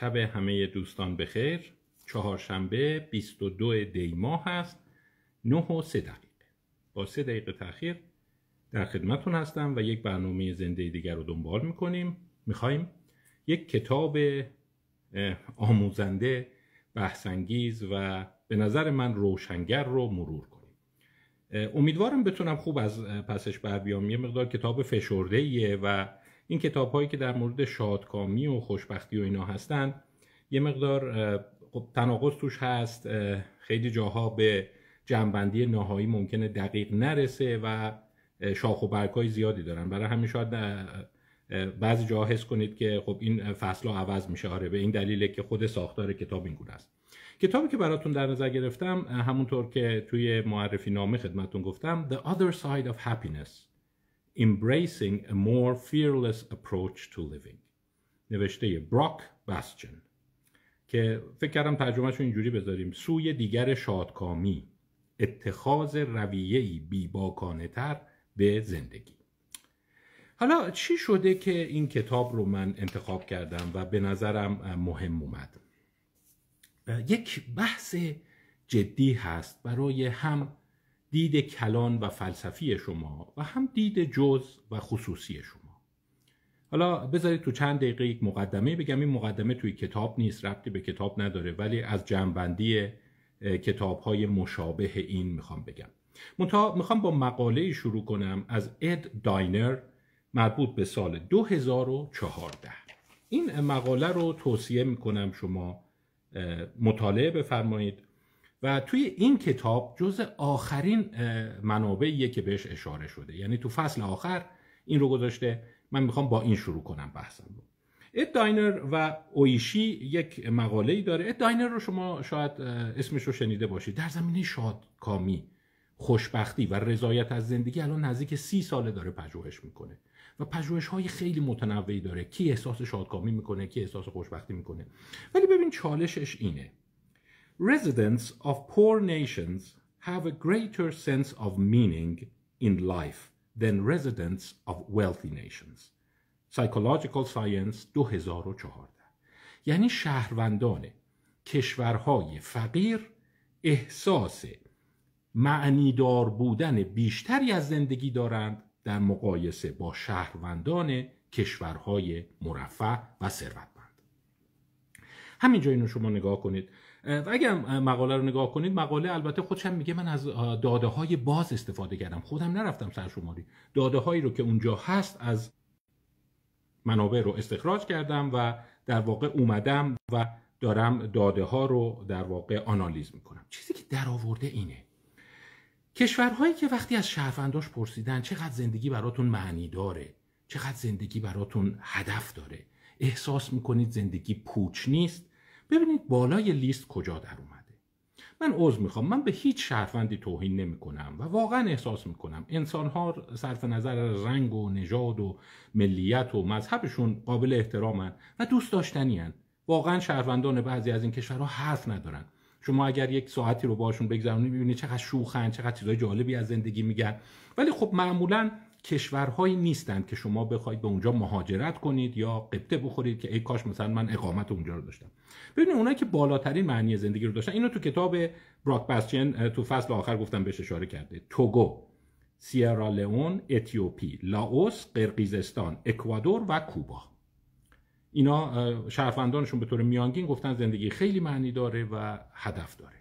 شب همه دوستان بخیر چهارشنبه 22 دی ماه است 9 و 3 دقیقه با 3 دقیقه تاخیر در خدمتون هستم و یک برنامه زنده دیگر رو دنبال میکنیم میخوایم یک کتاب آموزنده بحثانگیز و به نظر من روشنگر رو مرور کنیم امیدوارم بتونم خوب از پسش بر بیام یه مقدار کتاب فشرده و این کتاب هایی که در مورد شادکامی و خوشبختی و اینا هستن یه مقدار خب تناقض توش هست خیلی جاها به جنبندی نهایی ممکنه دقیق نرسه و شاخ و برگ زیادی دارن برای همین شاید بعضی جاها حس کنید که خب این فصل ها عوض میشه آره به این دلیله که خود ساختار کتاب این گونه است کتابی که براتون در نظر گرفتم همونطور که توی معرفی نامه خدمتون گفتم The Other Side of Happiness Embracing a More Fearless Approach to Living نوشته براک بستجن که فکر کردم ترجمهش اینجوری بذاریم سوی دیگر شادکامی اتخاذ رویهی بیباکانه تر به زندگی حالا چی شده که این کتاب رو من انتخاب کردم و به نظرم مهم اومد یک بحث جدی هست برای هم دید کلان و فلسفی شما و هم دید جز و خصوصی شما حالا بذارید تو چند دقیقه یک مقدمه بگم این مقدمه توی کتاب نیست ربطی به کتاب نداره ولی از جنبندی کتاب های مشابه این میخوام بگم منتها میخوام با مقاله شروع کنم از اد داینر مربوط به سال 2014 این مقاله رو توصیه میکنم شما مطالعه بفرمایید و توی این کتاب جز آخرین منابعیه که بهش اشاره شده یعنی تو فصل آخر این رو گذاشته من میخوام با این شروع کنم بحثم رو اد داینر و اویشی یک مقاله ای داره اد داینر رو شما شاید اسمش رو شنیده باشید در زمینه شادکامی خوشبختی و رضایت از زندگی الان نزدیک سی ساله داره پژوهش میکنه و پژوهش های خیلی متنوعی داره کی احساس شادکامی میکنه کی احساس خوشبختی میکنه ولی ببین چالشش اینه Residents of poor nations have a greater sense of meaning in life than residents of wealthy nations. Psychological Science 2014 یعنی شهروندان کشورهای فقیر احساس معنیدار بودن بیشتری از زندگی دارند در مقایسه با شهروندان کشورهای مرفه و ثروتمند همینجا اینو شما نگاه کنید و اگر مقاله رو نگاه کنید مقاله البته خودشم میگه من از داده های باز استفاده کردم خودم نرفتم سرشماری داده هایی رو که اونجا هست از منابع رو استخراج کردم و در واقع اومدم و دارم داده ها رو در واقع آنالیز میکنم چیزی که در آورده اینه کشورهایی که وقتی از شهرونداش پرسیدن چقدر زندگی براتون معنی داره چقدر زندگی براتون هدف داره احساس میکنید زندگی پوچ نیست ببینید بالای لیست کجا در اومده من عذر میخوام من به هیچ شهروندی توهین نمیکنم و واقعا احساس میکنم انسان ها صرف نظر از رنگ و نژاد و ملیت و مذهبشون قابل احترامن و دوست داشتنی هن. واقعا شهروندان بعضی از این کشورها حرف ندارن شما اگر یک ساعتی رو باشون بگذرونید میبینید چقدر شوخن چقدر چیزای جالبی از زندگی میگن ولی خب معمولا کشورهایی نیستند که شما بخواید به اونجا مهاجرت کنید یا قبطه بخورید که ای کاش مثلا من اقامت اونجا رو داشتم ببینید اونایی که بالاترین معنی زندگی رو داشتن اینو تو کتاب براک تو فصل آخر گفتم بهش اشاره کرده توگو لئون، اتیوپی لاوس قرقیزستان اکوادور و کوبا اینا شهروندانشون به طور میانگین گفتن زندگی خیلی معنی داره و هدف داره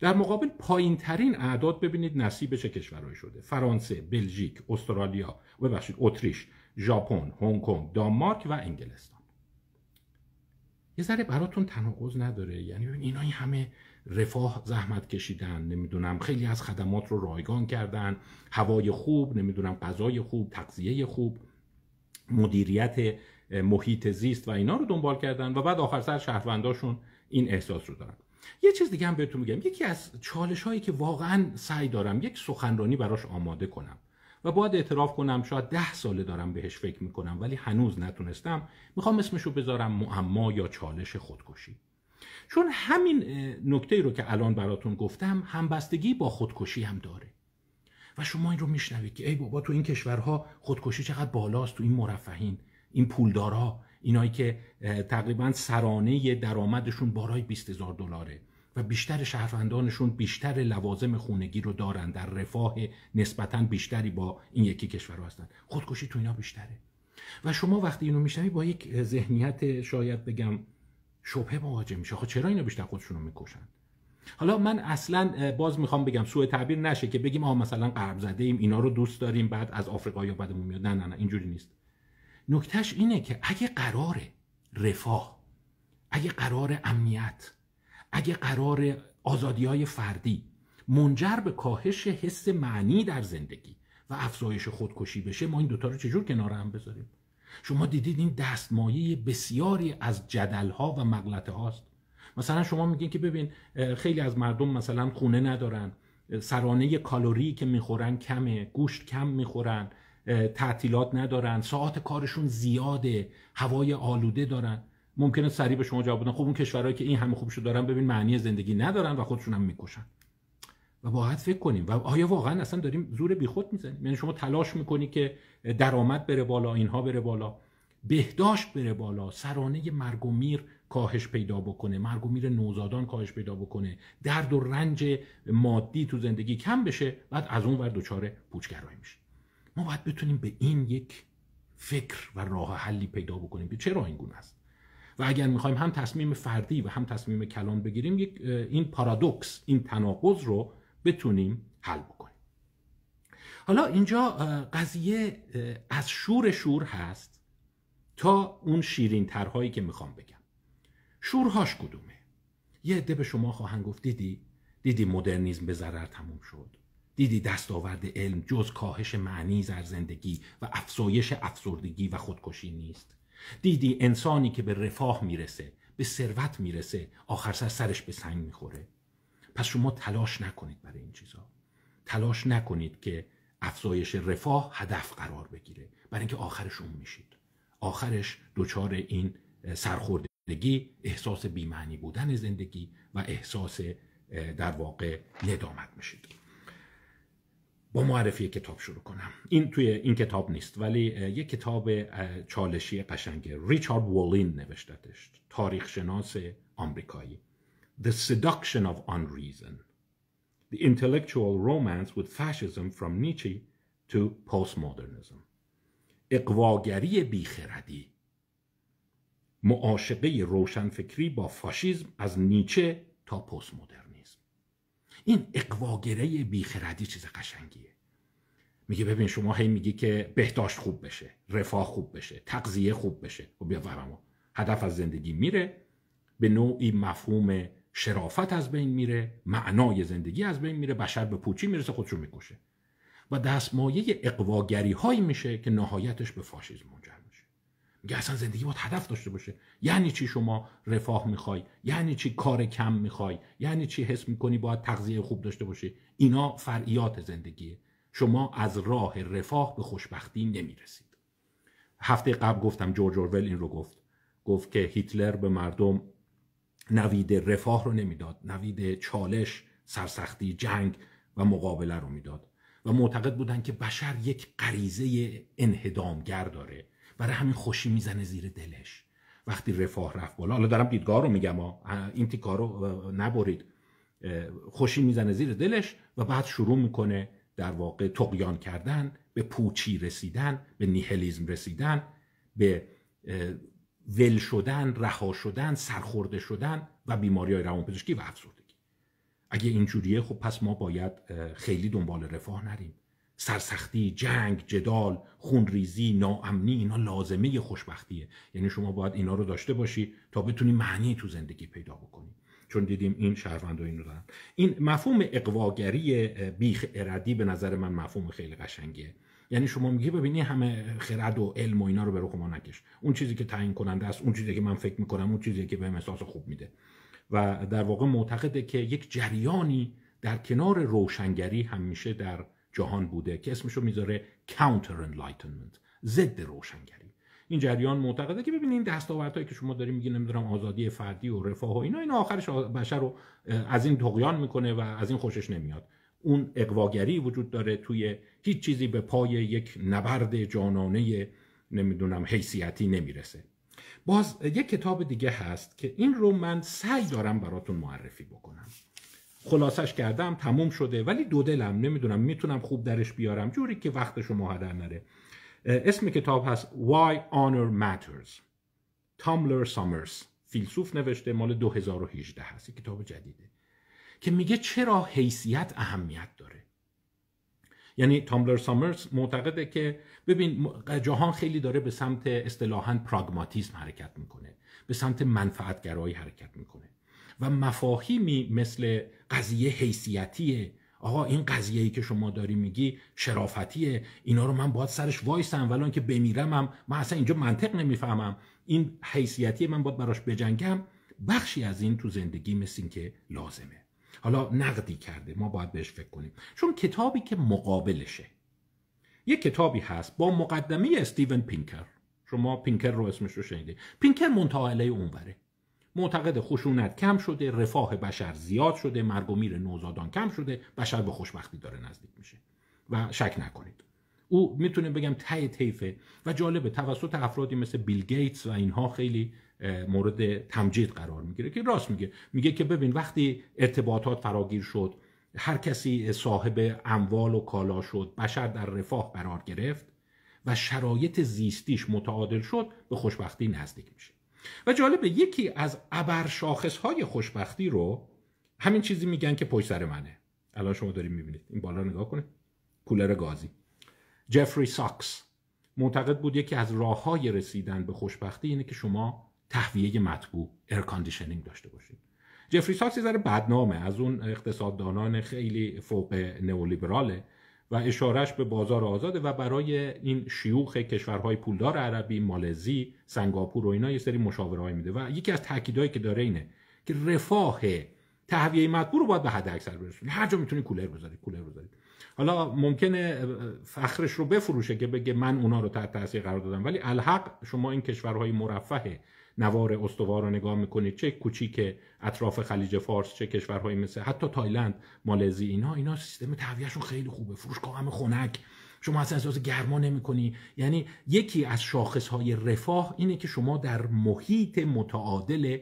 در مقابل پایین ترین اعداد ببینید نصیب چه کشورهایی شده فرانسه بلژیک استرالیا ببخشید اتریش ژاپن هنگ کنگ دانمارک و انگلستان یه ذره براتون تناقض نداره یعنی ببین اینا این همه رفاه زحمت کشیدن نمیدونم خیلی از خدمات رو رایگان کردن هوای خوب نمیدونم غذای خوب تغذیه خوب مدیریت محیط زیست و اینا رو دنبال کردن و بعد آخر سر شهرونداشون این احساس رو دارن یه چیز دیگه هم بهتون میگم یکی از چالش هایی که واقعا سعی دارم یک سخنرانی براش آماده کنم و باید اعتراف کنم شاید ده ساله دارم بهش فکر میکنم ولی هنوز نتونستم میخوام اسمشو بذارم معما یا چالش خودکشی چون همین نکته رو که الان براتون گفتم همبستگی با خودکشی هم داره و شما این رو میشنوید که ای بابا تو این کشورها خودکشی چقدر بالاست تو این مرفهین این پولدارا اینایی که تقریبا سرانه درآمدشون بالای 20 هزار دلاره و بیشتر شهروندانشون بیشتر لوازم خونگی رو دارن در رفاه نسبتا بیشتری با این یکی کشور هستن خودکشی تو اینا بیشتره و شما وقتی اینو میشنوی با یک ذهنیت شاید بگم شبه مواجه میشه خب چرا اینا بیشتر خودشون رو میکشن حالا من اصلا باز میخوام بگم سوء تعبیر نشه که بگیم آها مثلا غرب زده ایم اینا رو دوست داریم بعد از آفریقا یا بدمون میاد نه نه اینجوری نیست نکتهش اینه که اگه قرار رفاه اگه قرار امنیت اگه قرار آزادی های فردی منجر به کاهش حس معنی در زندگی و افزایش خودکشی بشه ما این دوتا رو چجور کنار هم بذاریم شما دیدید این دستمایه بسیاری از جدل ها و مغلطه هاست مثلا شما میگین که ببین خیلی از مردم مثلا خونه ندارن سرانه کالوری که میخورن کمه گوشت کم میخورن تعطیلات ندارن ساعت کارشون زیاده هوای آلوده دارن ممکنه سریع به شما جواب بدن خب اون کشورهایی که این همه خوبشو دارن ببین معنی زندگی ندارن و خودشون هم میکشن و باید فکر کنیم و آیا واقعا اصلا داریم زور بیخود میزنیم یعنی شما تلاش میکنی که درآمد بره بالا اینها بره بالا بهداشت بره بالا سرانه مرگ و میر کاهش پیدا بکنه مرگ و میر نوزادان کاهش پیدا بکنه درد و رنج مادی تو زندگی کم بشه بعد از اون ور دچار پوچگرایی میشه ما باید بتونیم به این یک فکر و راه حلی پیدا بکنیم که چرا این گونه است و اگر میخوایم هم تصمیم فردی و هم تصمیم کلان بگیریم این پارادوکس این تناقض رو بتونیم حل بکنیم حالا اینجا قضیه از شور شور هست تا اون شیرین ترهایی که میخوام بگم شورهاش کدومه یه عده به شما خواهند گفت دیدی دیدی مدرنیزم به ضرر تموم شد دیدی دستاورد علم جز کاهش معنی در زندگی و افزایش افسردگی و خودکشی نیست دیدی انسانی که به رفاه میرسه به ثروت میرسه آخر سر سرش به سنگ میخوره پس شما تلاش نکنید برای این چیزا تلاش نکنید که افزایش رفاه هدف قرار بگیره برای اینکه آخرش اون میشید آخرش دچار این سرخوردگی احساس بیمعنی بودن زندگی و احساس در واقع ندامت میشید با معرفی کتاب شروع کنم این توی این کتاب نیست ولی یک کتاب چالشی قشنگه ریچارد وولین نوشتتش تاریخ شناس آمریکایی The Seduction of Unreason The Intellectual Romance with Fascism from Nietzsche to Postmodernism اقواگری بیخردی معاشقه روشنفکری با فاشیزم از نیچه تا پست مدرن این اقواگره بیخردی چیز قشنگیه میگه ببین شما هی میگی که بهداشت خوب بشه رفاه خوب بشه تغذیه خوب بشه و خب بیا هدف از زندگی میره به نوعی مفهوم شرافت از بین میره معنای زندگی از بین میره بشر به پوچی میرسه خودشو میکشه و دستمایه اقواگری هایی میشه که نهایتش به فاشیزم منجر میگه اصلا زندگی باید هدف داشته باشه یعنی چی شما رفاه میخوای یعنی چی کار کم میخوای یعنی چی حس میکنی باید تغذیه خوب داشته باشه اینا فرعیات زندگیه شما از راه رفاه به خوشبختی نمیرسید هفته قبل گفتم جورج اورول این رو گفت گفت که هیتلر به مردم نوید رفاه رو نمیداد نوید چالش سرسختی جنگ و مقابله رو میداد و معتقد بودن که بشر یک غریزه انهدامگر داره برای همین خوشی میزنه زیر دلش وقتی رفاه رفت بالا حالا دارم دیدگاه رو میگم ها. این تیکا رو نبرید خوشی میزنه زیر دلش و بعد شروع میکنه در واقع تقیان کردن به پوچی رسیدن به نیهلیزم رسیدن به ول شدن رها شدن سرخورده شدن و بیماری های پزشکی و افسردگی اگه اینجوریه خب پس ما باید خیلی دنبال رفاه نریم سرسختی جنگ جدال خونریزی ناامنی اینا لازمه خوشبختیه یعنی شما باید اینا رو داشته باشی تا بتونی معنی تو زندگی پیدا بکنی چون دیدیم این این اینو دارن این مفهوم اقواگری بیخ اردی به نظر من مفهوم خیلی قشنگیه یعنی شما میگی ببینی همه خرد و علم و اینا رو به رخ ما نکش اون چیزی که تعیین کننده است اون چیزی که من فکر میکنم اون چیزی که به احساس خوب میده و در واقع معتقده که یک جریانی در کنار روشنگری همیشه در جهان بوده که اسمشو میذاره کاونتر انلایتنمنت ضد روشنگری این جریان معتقده که ببینید دستاوردهایی که شما داریم میگین نمیدونم آزادی فردی و رفاه و اینا اینا آخرش بشر رو از این تقیان میکنه و از این خوشش نمیاد اون اقواگری وجود داره توی هیچ چیزی به پای یک نبرد جانانه نمیدونم حیثیتی نمیرسه باز یک کتاب دیگه هست که این رو من سعی دارم براتون معرفی بکنم خلاصش کردم تموم شده ولی دو دلم نمیدونم میتونم خوب درش بیارم جوری که وقتش رو هدر نره اسم کتاب هست Why Honor Matters تاملر سامرز فیلسوف نوشته مال 2018 هست کتاب جدیده که میگه چرا حیثیت اهمیت داره یعنی تاملر سامرس معتقده که ببین جهان خیلی داره به سمت اصطلاحا پراگماتیسم حرکت میکنه به سمت منفعتگرایی حرکت میکنه و مفاهیمی مثل قضیه حیثیتیه آقا این قضیه ای که شما داری میگی شرافتیه اینا رو من باید سرش وایسم ولی که بمیرمم من اصلا اینجا منطق نمیفهمم این حیثیتیه من باید براش بجنگم بخشی از این تو زندگی مثل که لازمه حالا نقدی کرده ما باید بهش فکر کنیم چون کتابی که مقابلشه یه کتابی هست با مقدمه استیون پینکر شما پینکر رو اسمش رو شنیدید پینکر منتهی اونوره معتقد خشونت کم شده رفاه بشر زیاد شده مرگ و میر نوزادان کم شده بشر به خوشبختی داره نزدیک میشه و شک نکنید او میتونه بگم ته تیفه و جالبه توسط افرادی مثل بیل گیتس و اینها خیلی مورد تمجید قرار میگیره که راست میگه میگه که ببین وقتی ارتباطات فراگیر شد هر کسی صاحب اموال و کالا شد بشر در رفاه قرار گرفت و شرایط زیستیش متعادل شد به خوشبختی نزدیک میشه و جالبه یکی از ابر های خوشبختی رو همین چیزی میگن که پشت سر منه الان شما داریم میبینید این بالا نگاه کنید کولر گازی جفری ساکس معتقد بود یکی از راه های رسیدن به خوشبختی اینه که شما تهویه مطبوع ایر داشته باشید جفری ساکس یه ذره بدنامه از اون اقتصاددانان خیلی فوق نئولیبراله و اشارش به بازار آزاده و برای این شیوخ کشورهای پولدار عربی مالزی سنگاپور و اینا یه سری های میده و یکی از تاکیدهایی که داره اینه که رفاه تهویه مطبوع رو باید به حد اکثر برسونید هر جا میتونی کولر بذارید کولر بذارید حالا ممکنه فخرش رو بفروشه که بگه من اونا رو تحت تاثیر قرار دادم ولی الحق شما این کشورهای مرفه نوار استوار رو نگاه میکنید چه کوچیک اطراف خلیج فارس چه کشورهایی مثل حتی تایلند مالزی اینا اینا سیستم تهویهشون خیلی خوبه فروشگاه هم خنک شما از احساس گرما نمیکنی یعنی یکی از های رفاه اینه که شما در محیط متعادل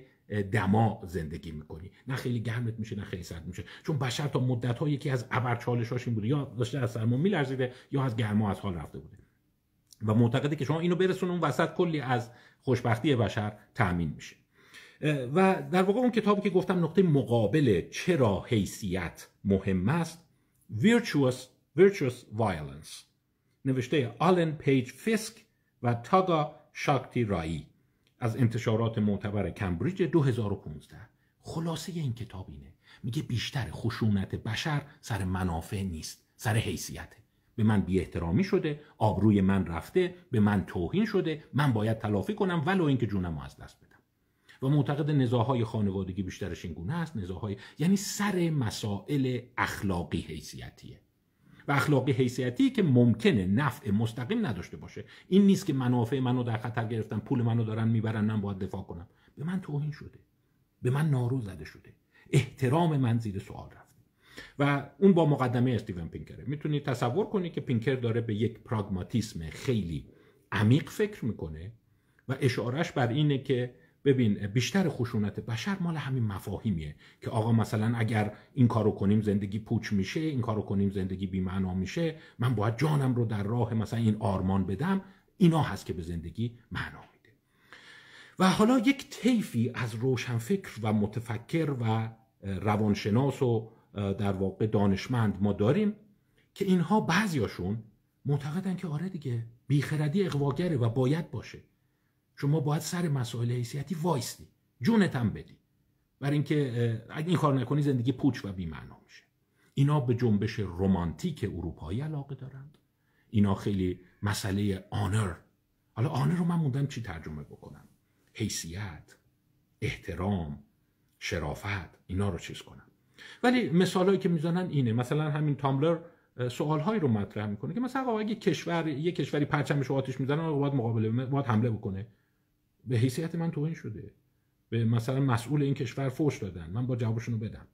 دما زندگی میکنی نه خیلی گرمت میشه نه خیلی سرد میشه چون بشر تا مدت ها یکی از ابر این بوده یا داشته از سرما میلرزیده یا از گرما از حال رفته بوده و معتقده که شما اینو برسون اون وسط کلی از خوشبختی بشر تأمین میشه و در واقع اون کتابی که گفتم نقطه مقابل چرا حیثیت مهم است Virtuous, Virtuous Violence نوشته آلن پیج فیسک و تاگا شاکتی رایی از انتشارات معتبر کمبریج 2015 خلاصه این کتاب اینه میگه بیشتر خشونت بشر سر منافع نیست سر حیثیته به من بی احترامی شده آبروی من رفته به من توهین شده من باید تلافی کنم ولو اینکه جونم از دست بدم و معتقد نزاهای خانوادگی بیشترش این گونه است نزاهای یعنی سر مسائل اخلاقی حیثیتیه و اخلاقی حیثیتی که ممکنه نفع مستقیم نداشته باشه این نیست که منافع منو در خطر گرفتن پول منو دارن میبرن من باید دفاع کنم به من توهین شده به من نارو زده شده احترام من زیر سوال رفت و اون با مقدمه استیون پینکره میتونی تصور کنی که پینکر داره به یک پراگماتیسم خیلی عمیق فکر میکنه و اشارهش بر اینه که ببین بیشتر خشونت بشر مال همین مفاهیمیه که آقا مثلا اگر این کارو کنیم زندگی پوچ میشه این کارو کنیم زندگی بیمعنا میشه من باید جانم رو در راه مثلا این آرمان بدم اینا هست که به زندگی معنا میده و حالا یک طیفی از روشنفکر و متفکر و روانشناس و در واقع دانشمند ما داریم که اینها بعضیاشون معتقدن که آره دیگه بیخردی اقواگره و باید باشه شما باید سر مسائل حیثیتی وایستی جونت هم بدی برای اینکه اگه این کار نکنی زندگی پوچ و بی‌معنا میشه اینا به جنبش رمانتیک اروپایی علاقه دارند اینا خیلی مسئله آنر حالا آنر رو من موندم چی ترجمه بکنم حیثیت احترام شرافت اینا رو چیز کنم ولی مثالایی که میزنن اینه مثلا همین تامبلر سوال هایی رو مطرح میکنه که مثلا اگه کشور یه کشوری پرچمش رو آتیش میزنه آقا باید مقابله باید حمله بکنه به حیثیت من توهین شده به مثلا مسئول این کشور فوش دادن من با جوابشون رو بدم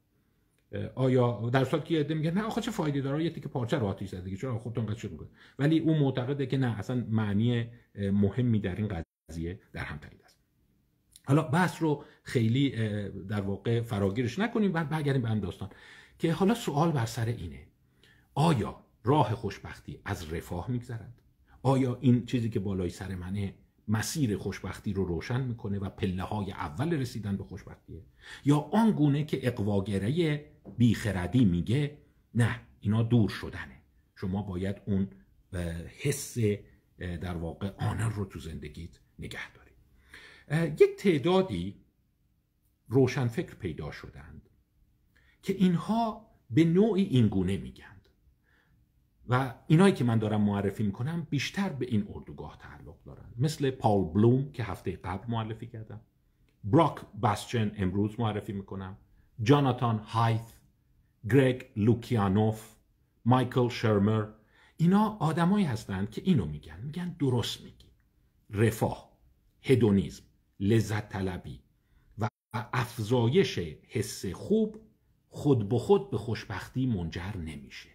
آیا در صورت که عده میگه نه آخه چه فایده داره یه تیکه پارچه رو آتیش زدگی چرا خودت انقدر چه ولی اون معتقده که نه اصلا معنی مهمی در این قضیه در هم تایید حالا بحث رو خیلی در واقع فراگیرش نکنیم بعد برگردیم به هم داستان که حالا سوال بر سر اینه آیا راه خوشبختی از رفاه میگذرد آیا این چیزی که بالای سر منه مسیر خوشبختی رو روشن میکنه و پله های اول رسیدن به خوشبختیه یا آنگونه گونه که اقواگره بیخردی میگه نه اینا دور شدنه شما باید اون حس در واقع آنر رو تو زندگیت نگه یک تعدادی روشنفکر پیدا شدند که اینها به نوعی اینگونه میگند و اینایی که من دارم معرفی میکنم بیشتر به این اردوگاه تعلق دارند مثل پاول بلوم که هفته قبل معرفی کردم براک باسچن امروز معرفی میکنم جاناتان هایت گرگ لوکیانوف مایکل شرمر اینا آدمایی هستند که اینو میگن میگن درست میگی رفاه هدونیزم لذت طلبی و افزایش حس خوب خود به خود به خوشبختی منجر نمیشه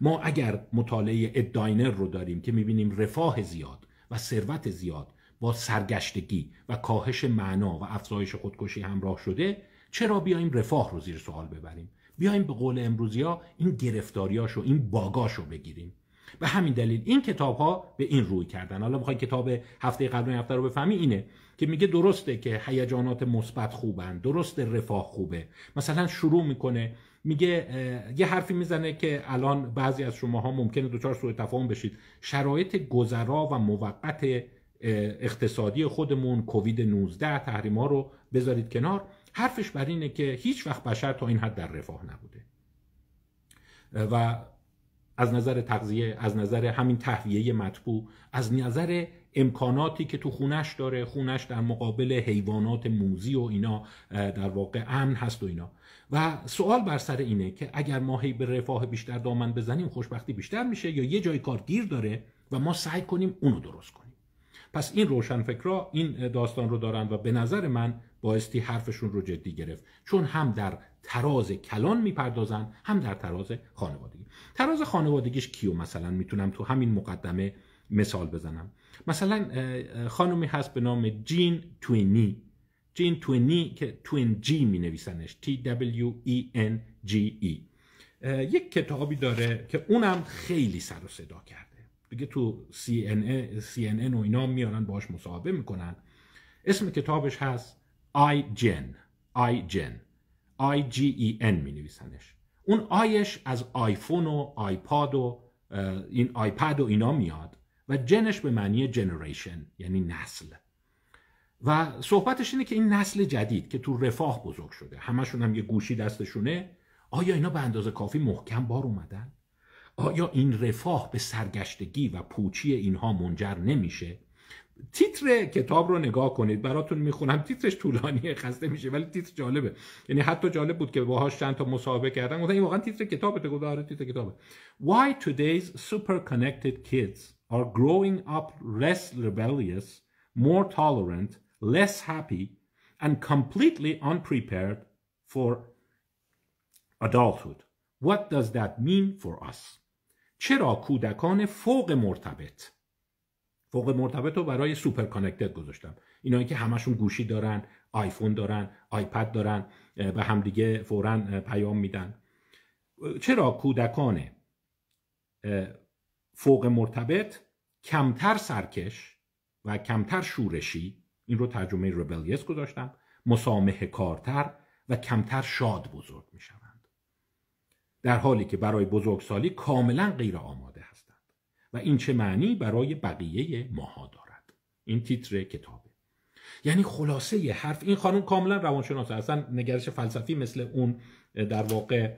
ما اگر مطالعه ادداینر رو داریم که میبینیم رفاه زیاد و ثروت زیاد با سرگشتگی و کاهش معنا و افزایش خودکشی همراه شده چرا بیایم رفاه رو زیر سوال ببریم بیایم به قول امروزی ها این گرفتاریاشو این رو بگیریم به همین دلیل این کتاب ها به این روی کردن حالا میخواین کتاب هفته قبل هفته رو بفهمی اینه که میگه درسته که هیجانات مثبت خوبن درسته رفاه خوبه مثلا شروع میکنه میگه یه حرفی میزنه که الان بعضی از شماها ممکنه دوچار سوء تفاهم بشید شرایط گذرا و موقت اقتصادی خودمون کووید 19 تحریما رو بذارید کنار حرفش بر اینه که هیچ وقت بشر تا این حد در رفاه نبوده و از نظر تغذیه از نظر همین تهویه مطبوع از نظر امکاناتی که تو خونش داره خونش در مقابل حیوانات موزی و اینا در واقع امن هست و اینا و سوال بر سر اینه که اگر ما هی به رفاه بیشتر دامن بزنیم خوشبختی بیشتر میشه یا یه جای کار گیر داره و ما سعی کنیم اونو درست کنیم پس این روشنفکرا این داستان رو دارن و به نظر من بایستی حرفشون رو جدی گرفت چون هم در تراز کلان میپردازن هم در تراز خانوادگی تراز خانوادگیش کیو مثلا میتونم تو همین مقدمه مثال بزنم مثلا خانومی هست به نام جین توینی جین توینی که توین جی می نویسنش T W E N G E یک کتابی داره که اونم خیلی سر و صدا کرده دیگه تو CNN, ان و اینا میارن باش مصاحبه میکنن اسم کتابش هست آی جن آی جن آی جی ای ان می نویسنش اون آیش از آیفون و آیپاد و این آیپد و اینا میاد و جنش به معنی جنریشن یعنی نسل و صحبتش اینه که این نسل جدید که تو رفاه بزرگ شده همشون هم یه گوشی دستشونه آیا اینا به اندازه کافی محکم بار اومدن؟ آیا این رفاه به سرگشتگی و پوچی اینها منجر نمیشه؟ تیتر کتاب رو نگاه کنید براتون میخونم تیترش طولانیه خسته میشه ولی تیتر جالبه یعنی حتی جالب بود که باهاش چند تا مصاحبه کردن گفتن این واقعا تیتر کتابه تو آره، تیتر کتابه Why today's super connected kids are growing up less rebellious, more tolerant, less happy, and completely unprepared for adulthood. What does that mean for us? چرا کودکان فوق مرتبط فوق مرتبط رو برای سوپر کانکتد گذاشتم اینایی که همشون گوشی دارن آیفون دارن آیپد دارن به همدیگه فورا پیام میدن چرا کودکان فوق مرتبط کمتر سرکش و کمتر شورشی این رو ترجمه ربلیس گذاشتم مسامه کارتر و کمتر شاد بزرگ می شوند. در حالی که برای بزرگسالی کاملا غیر آماده هستند و این چه معنی برای بقیه ماها دارد این تیتر کتابه یعنی خلاصه یه حرف این خانم کاملا روانشناس اصلا نگرش فلسفی مثل اون در واقع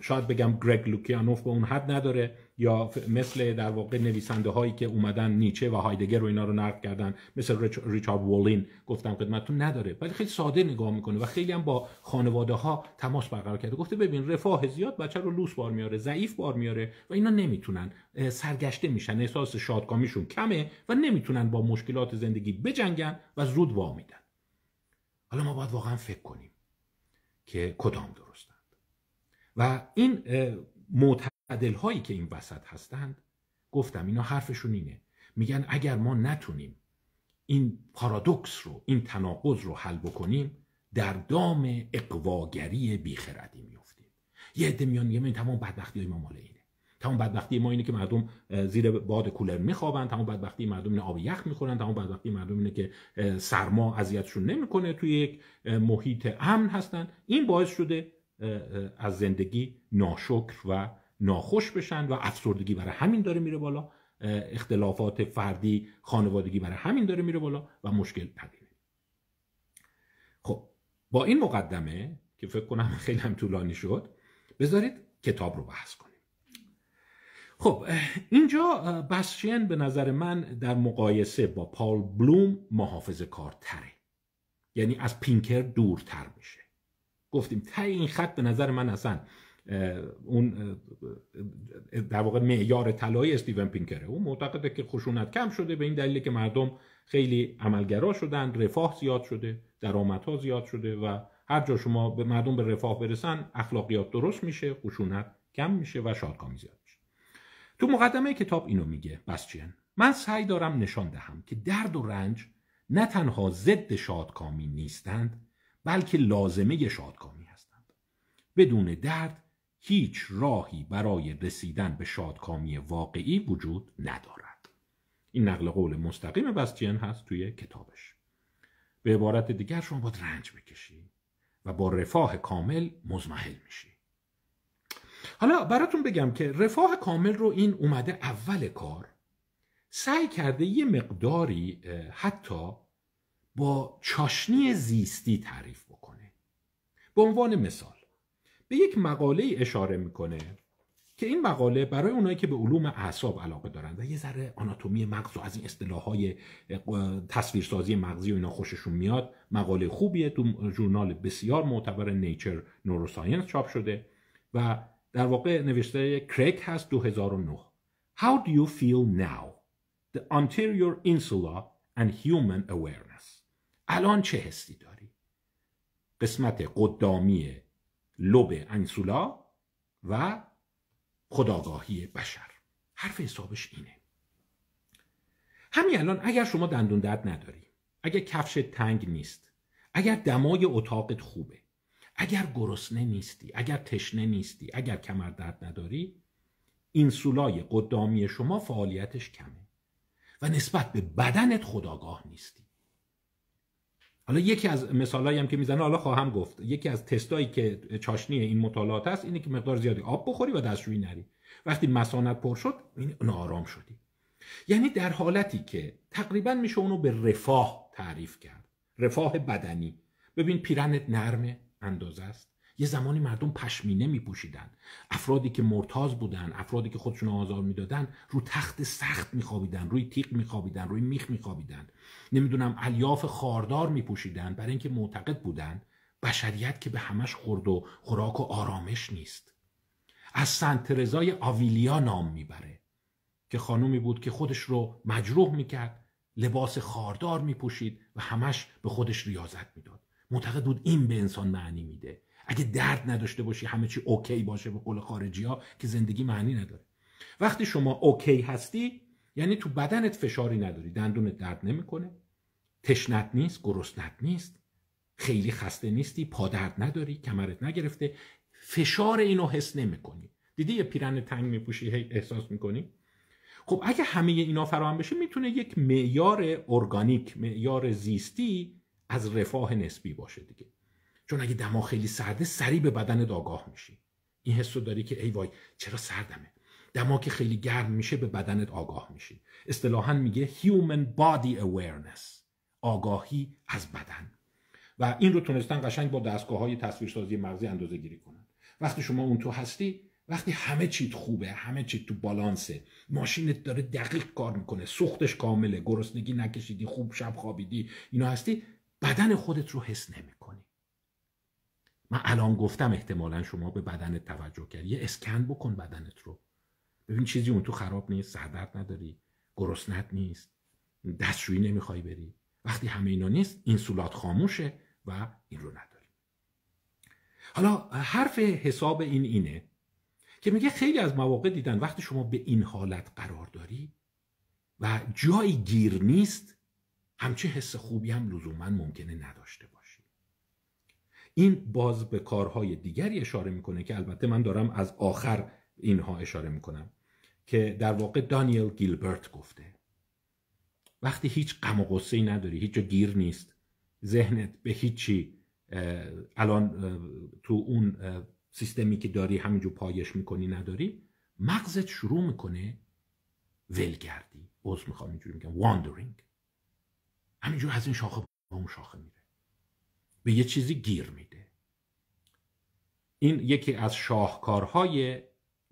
شاید بگم گرگ لوکیانوف به اون حد نداره یا مثل در واقع نویسنده هایی که اومدن نیچه و هایدگر و اینا رو نقد کردن مثل ریچارد وولین گفتم خدمتتون نداره ولی خیلی ساده نگاه میکنه و خیلی هم با خانواده ها تماس برقرار کرده گفته ببین رفاه زیاد بچه رو لوس بار میاره ضعیف بار میاره و اینا نمیتونن سرگشته میشن احساس شادکامیشون کمه و نمیتونن با مشکلات زندگی بجنگن و زود وا میدن حالا ما باید واقعا فکر کنیم که کدام درستند و این عدل هایی که این وسط هستند گفتم اینا حرفشون اینه میگن اگر ما نتونیم این پارادوکس رو این تناقض رو حل بکنیم در دام اقواگری بیخردی میفتیم یه عده میان میگن تمام بدبختی های ما مال اینه تمام بدبختی ما اینه که مردم زیر باد کولر میخوابن تمام بدبختی مردم اینه آب یخ میخورن تمام بدبختی مردم اینه که سرما اذیتشون نمیکنه توی یک محیط امن هستن این باعث شده از زندگی ناشکر و ناخوش بشن و افسردگی برای همین داره میره بالا اختلافات فردی خانوادگی برای همین داره میره بالا و مشکل پدیده خب با این مقدمه که فکر کنم خیلی هم طولانی شد بذارید کتاب رو بحث کنیم خب اینجا بسچین به نظر من در مقایسه با پال بلوم محافظ کارتره یعنی از پینکر دورتر میشه گفتیم تا این خط به نظر من اصلا اون در واقع معیار طلایی استیون پینکره او معتقده که خشونت کم شده به این دلیل که مردم خیلی عملگرا شدن رفاه زیاد شده درآمدها زیاد شده و هر جا شما به مردم به رفاه برسن اخلاقیات درست میشه خشونت کم میشه و شادکامی زیاد میشه تو مقدمه کتاب اینو میگه بسچین من سعی دارم نشان دهم که درد و رنج نه تنها ضد شادکامی نیستند بلکه لازمه شادکامی هستند بدون درد هیچ راهی برای رسیدن به شادکامی واقعی وجود ندارد این نقل قول مستقیم بستین هست توی کتابش به عبارت دیگر شما باید رنج بکشی و با رفاه کامل مزمحل میشی حالا براتون بگم که رفاه کامل رو این اومده اول کار سعی کرده یه مقداری حتی با چاشنی زیستی تعریف بکنه به عنوان مثال به یک مقاله اشاره میکنه که این مقاله برای اونایی که به علوم اعصاب علاقه دارن و یه ذره آناتومی مغز و از این اصطلاحهای تصویرسازی مغزی و اینا خوششون میاد مقاله خوبیه تو ژورنال بسیار معتبر نیچر نوروساینس چاپ شده و در واقع نوشته کریک هست 2009 How do you feel now? The anterior insula and human awareness الان چه حسی داری؟ قسمت قدامیه لب انسولا و خداگاهی بشر حرف حسابش اینه همین الان اگر شما دندون درد نداری اگر کفش تنگ نیست اگر دمای اتاقت خوبه اگر گرسنه نیستی اگر تشنه نیستی اگر کمر درد نداری این قدامی شما فعالیتش کمه و نسبت به بدنت خداگاه نیستی حالا یکی از مثالایی هم که میزنه حالا خواهم گفت یکی از تستایی که چاشنی این مطالعات هست اینه که مقدار زیادی آب بخوری و دستشویی نری وقتی مسانت پر شد ناآرام شدی یعنی در حالتی که تقریبا میشه اونو به رفاه تعریف کرد رفاه بدنی ببین پیرنت نرمه اندازه است یه زمانی مردم پشمینه می پوشیدن. افرادی که مرتاز بودن افرادی که خودشون آزار میدادن رو تخت سخت میخوابیدن روی تیغ میخوابیدن روی میخ میخوابیدن نمیدونم الیاف خاردار پوشیدن برای اینکه معتقد بودن بشریت که به همش خورد و خوراک و آرامش نیست از سنت ترزای آویلیا نام میبره که خانومی بود که خودش رو مجروح میکرد لباس خاردار میپوشید و همش به خودش ریاضت میداد معتقد بود این به انسان معنی میده اگه درد نداشته باشی همه چی اوکی باشه به قول خارجی ها که زندگی معنی نداره وقتی شما اوکی هستی یعنی تو بدنت فشاری نداری دندونت درد نمیکنه تشنت نیست گرسنت نیست خیلی خسته نیستی درد نداری کمرت نگرفته فشار اینو حس نمیکنی دیدی یه پیرن تنگ میپوشی احساس میکنی خب اگه همه اینا فراهم بشه میتونه یک معیار ارگانیک معیار زیستی از رفاه نسبی باشه دیگه چون اگه دما خیلی سرده سریع به بدنت آگاه میشی این حس داری که ای وای چرا سردمه دما که خیلی گرم میشه به بدنت آگاه میشی اصطلاحا میگه human body awareness آگاهی از بدن و این رو تونستن قشنگ با دستگاه های تصویرسازی مغزی اندازه گیری کنن وقتی شما اون تو هستی وقتی همه چیت خوبه همه چی تو بالانسه ماشینت داره دقیق کار میکنه سوختش کامله گرسنگی نکشیدی خوب شب خوابیدی اینا هستی بدن خودت رو حس نمیکنی من الان گفتم احتمالا شما به بدن توجه کردی یه اسکن بکن بدنت رو ببین چیزی اون تو خراب نیست سردرد نداری گرسنت نیست دستشویی نمیخوای بری وقتی همه اینا نیست اینسولات خاموشه و این رو نداری حالا حرف حساب این اینه که میگه خیلی از مواقع دیدن وقتی شما به این حالت قرار داری و جایی گیر نیست همچه حس خوبی هم لزوما ممکنه نداشته این باز به کارهای دیگری اشاره میکنه که البته من دارم از آخر اینها اشاره میکنم که در واقع دانیل گیلبرت گفته وقتی هیچ غم و غصه نداری هیچ گیر نیست ذهنت به هیچی الان تو اون سیستمی که داری همینجور پایش میکنی نداری مغزت شروع میکنه ولگردی عذر میخوام اینجوری میگم واندرینگ همینجور از این شاخه به اون شاخه میره به یه چیزی گیر میده این یکی از شاهکارهای